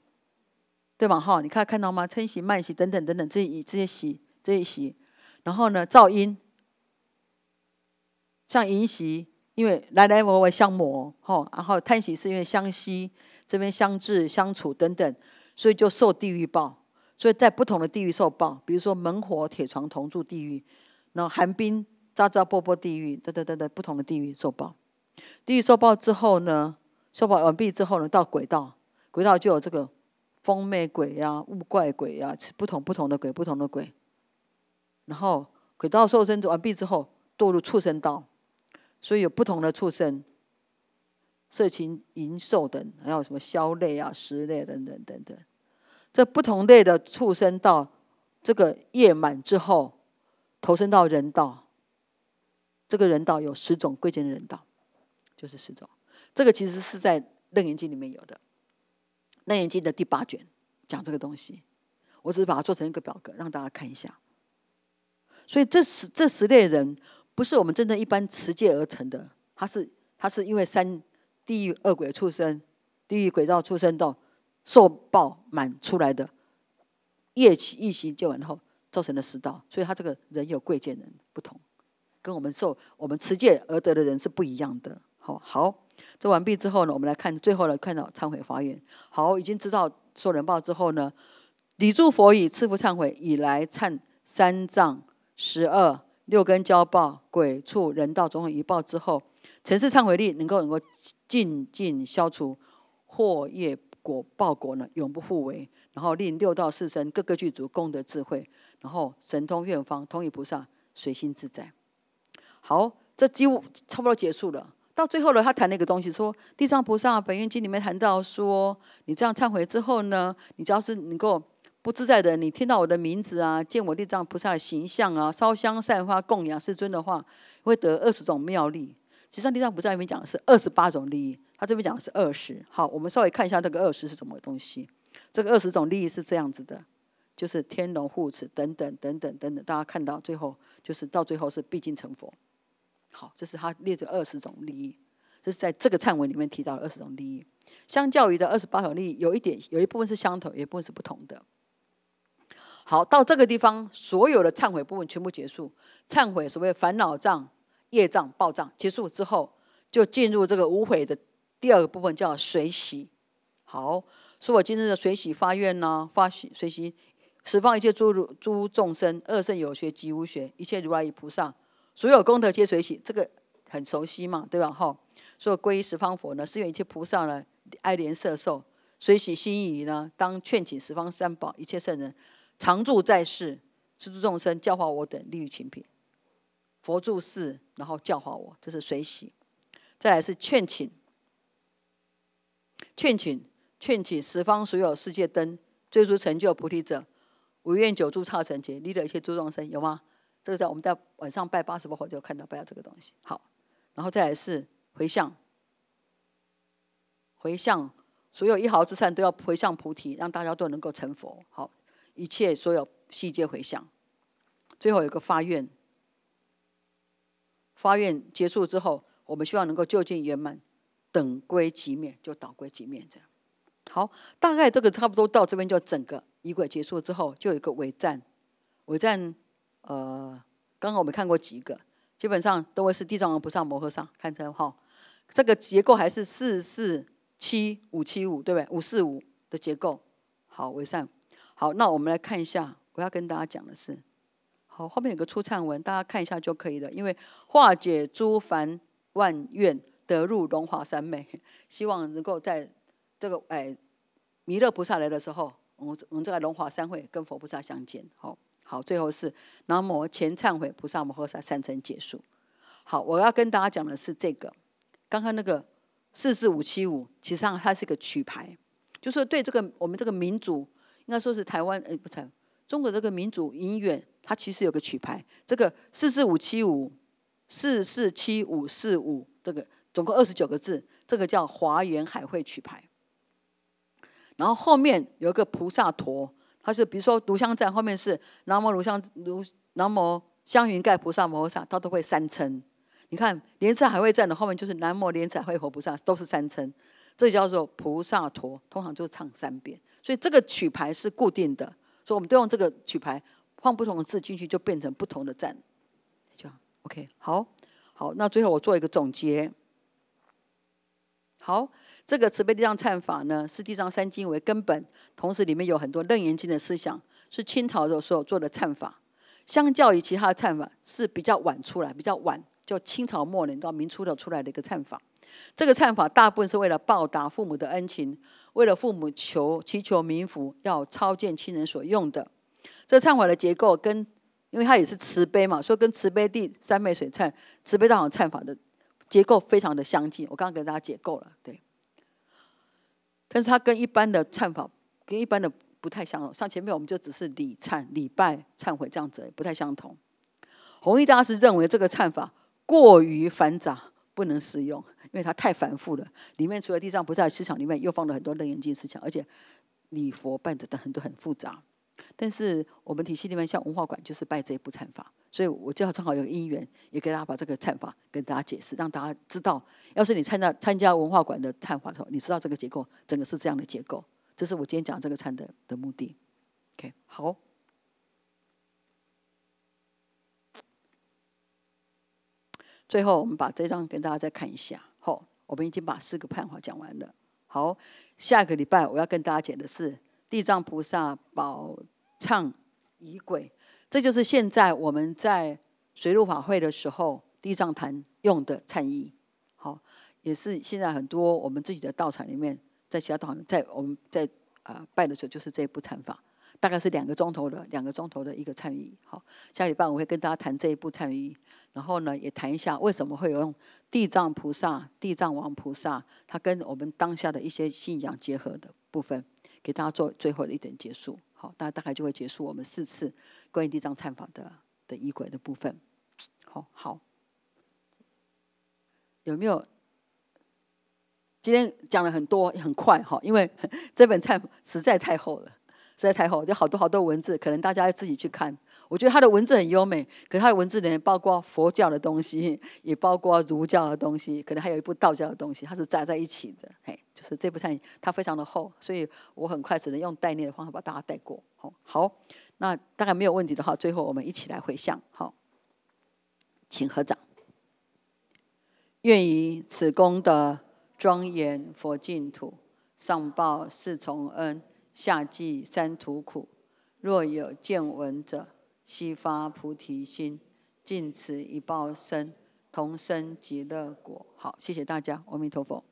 [SPEAKER 1] 对嘛？哈，你看看到吗？嗔喜、慢喜等等等等，这些这些习，这一习，然后呢，噪音，像淫喜，因为来来往往相磨，哈，然后贪息是因为相吸，这边相制相处等等，所以就受地狱报，所以在不同的地狱受报，比如说猛火铁床同住地狱，然后寒冰扎扎波波地狱，等等等等，不同的地狱受报，地狱受报之后呢，受报完毕之后呢，到轨道，轨道就有这个。风魅鬼呀、物怪鬼呀，不同不同的鬼，不同的鬼。然后鬼道受身完毕之后，堕入畜生道，所以有不同的畜生，色情淫兽等，还有什么肖类啊、食类等等等等。这不同类的畜生道，这个业满之后，投身到人道。这个人道有十种贵贱的人道，就是十种。这个其实是在楞严经里面有的。《楞严经》的第八卷讲这个东西，我只是把它做成一个表格让大家看一下。所以这十这十类人不是我们真正一般持戒而成的，他是他是因为三地狱恶鬼出生、地狱鬼道出生到受报满出来的业气一行戒完后造成的十道，所以他这个人有贵贱人不同，跟我们受我们持戒而得的人是不一样的。好，好。这完毕之后呢，我们来看最后的看到忏悔法缘。好，已经知道受人报之后呢，礼祝佛以赐福忏悔以来忏三藏十二六根交报鬼畜人道种种一报之后，尘世忏悔力能够能够尽尽消除，祸业果报果呢永不复为，然后令六道四生各个剧组功德智慧，然后神通愿方通与菩萨随心自在。好，这几乎差不多结束了。到最后了，他谈那个东西，说《地藏菩萨本愿经》里面谈到说，你这样忏悔之后呢，你只要是能够不自在的，你听到我的名字啊，见我地藏菩萨的形象啊，烧香散花供养世尊的话，会得二十种妙力。其实《地藏菩萨》里面讲的是二十八种利益，他这边讲的是二十。好，我们稍微看一下这个二十是什么东西。这个二十种利益是这样子的，就是天龙护持等等等等等等，大家看到最后就是到最后是毕竟成佛。好，这是他列这二十种利益，这是在这个忏文里面提到的二十种利益。相较于的二十八种利益，有一点，有一部分是相同，有一部分是不同的。好，到这个地方，所有的忏悔部分全部结束，忏悔所谓烦恼障、业障、报障结束之后，就进入这个无悔的第二个部分，叫水洗。好，说我今日的水洗发愿呢，发喜水洗，十方一切诸如诸众生，二圣有学及无学，一切如来与菩萨。所有功德皆随喜，这个很熟悉嘛，对吧？哈，所有皈依十方佛呢，是愿一切菩萨呢爱怜色受，随喜心仪呢，当劝请十方三宝、一切圣人常住在世，资诸众生，教化我等，利于群品。佛住世，然后教化我，这是随喜。再来是劝请，劝请，劝请十方所有世界灯，追逐成就菩提者，无愿久住刹城劫，离了一切诸众生，有吗？这个在我们在晚上拜八十八佛就看到拜这个东西，好，然后再是回向，回向所有一毫之善都要回向菩提，让大家都能够成佛。好，一切所有悉皆回向。最后有个发愿，发愿结束之后，我们希望能够就近圆满，等归即灭，就倒归即灭。这样，好，大概这个差不多到这边就整个仪轨结束之后，就有一个尾站，尾站。呃，刚刚我们看过几个，基本上都会是地藏王菩萨、摩诃萨，看清楚。好，这个结构还是四四七五七五，对不对？五四五的结构，好为善。好，那我们来看一下，我要跟大家讲的是，好后面有个出忏文，大家看一下就可以了。因为化解诸凡万愿，得入荣华三昧，希望能够在这个哎弥勒菩萨来的时候，我们我们这个龙华三会跟佛菩萨相见，好。好，最后是南无前忏悔菩萨摩诃萨三层结束。好，我要跟大家讲的是这个，刚刚那个四四五七五，实际上它是一个曲牌，就是对这个我们这个民族，应该说是台湾，呃，不，是中国这个民族永乐，它其实有个曲牌，这个四四五七五四四七五四五，这个总共二十九个字，这个叫华元海会曲牌，然后后面有一个菩萨陀。他是比如说炉香赞后面是南无炉香炉南无香云盖菩萨摩诃萨，他都会三称。你看莲菜海会赞的后面就是南无莲菜海佛菩萨，都是三称，这叫做菩萨陀，通常就唱三遍。所以这个曲牌是固定的，所以我们都用这个曲牌，放不同的字进去就变成不同的赞，就 OK。好，好，那最后我做一个总结，好。这个慈悲地藏忏法呢，是地藏三经为根本，同时里面有很多楞严经的思想，是清朝的时候做的忏法。相较于其他的忏法，是比较晚出来，比较晚，就清朝末年到明初的出来的一个忏法。这个忏法大部分是为了报答父母的恩情，为了父母求祈求冥福，要超荐亲人所用的。这忏法的结构跟，因为它也是慈悲嘛，所以跟慈悲地三昧水忏、慈悲道场忏法的结构非常的相近。我刚刚给大家解构了，对。但是它跟一般的忏法跟一般的不太相同，像前面我们就只是礼忏、礼拜、忏悔这样子，不太相同。弘一大师认为这个忏法过于繁杂，不能适用，因为它太繁复了。里面除了地藏菩萨的市想，里面又放了很多楞严经思想，而且礼佛办的等很多很复杂。但是我们体系里面，像文化馆就是拜这一部忏法。所以，我就好正好有因缘，也给大家把这个忏法跟大家解释，让大家知道，要是你参加参加文化馆的忏法的时候，你知道这个结构，整个是这样的结构。这是我今天讲这个忏的的目的。OK，好。最后，我们把这张跟大家再看一下。好，我们已经把四个判法讲完了。好，下个礼拜我要跟大家讲的是地藏菩萨保唱仪轨。这就是现在我们在水陆法会的时候，地藏坛用的禅意。好，也是现在很多我们自己的道场里面，在其他道场，在我们在啊拜的时候，就是这一部禅法，大概是两个钟头的，两个钟头的一个禅意。好，下礼拜我会跟大家谈这一部禅意，然后呢，也谈一下为什么会有用地藏菩萨、地藏王菩萨，他跟我们当下的一些信仰结合的部分，给大家做最后的一点结束，好，大家大概就会结束我们四次。关于地藏忏法的的仪轨的部分，好好，有没有？今天讲了很多，也很快哈，因为 这本忏实在太厚了，实在太厚，就好多好多文字，可能大家要自己去看。我觉得它的文字很优美，可是它的文字呢，包括佛教的东西，也包括儒教的东西，可能还有一部道教的东西，它是杂在一起的。嘿，就是这部忏，它非常的厚，所以我很快只能用代念的方法把大家带过。好，好。那大概没有问题的话，最后我们一起来回向，好，请合掌。愿以此功德庄严佛净土，上报四重恩，下济三途苦。若有见闻者，悉发菩提心，尽此一报身，同生极乐国。好，谢谢大家，阿弥陀佛。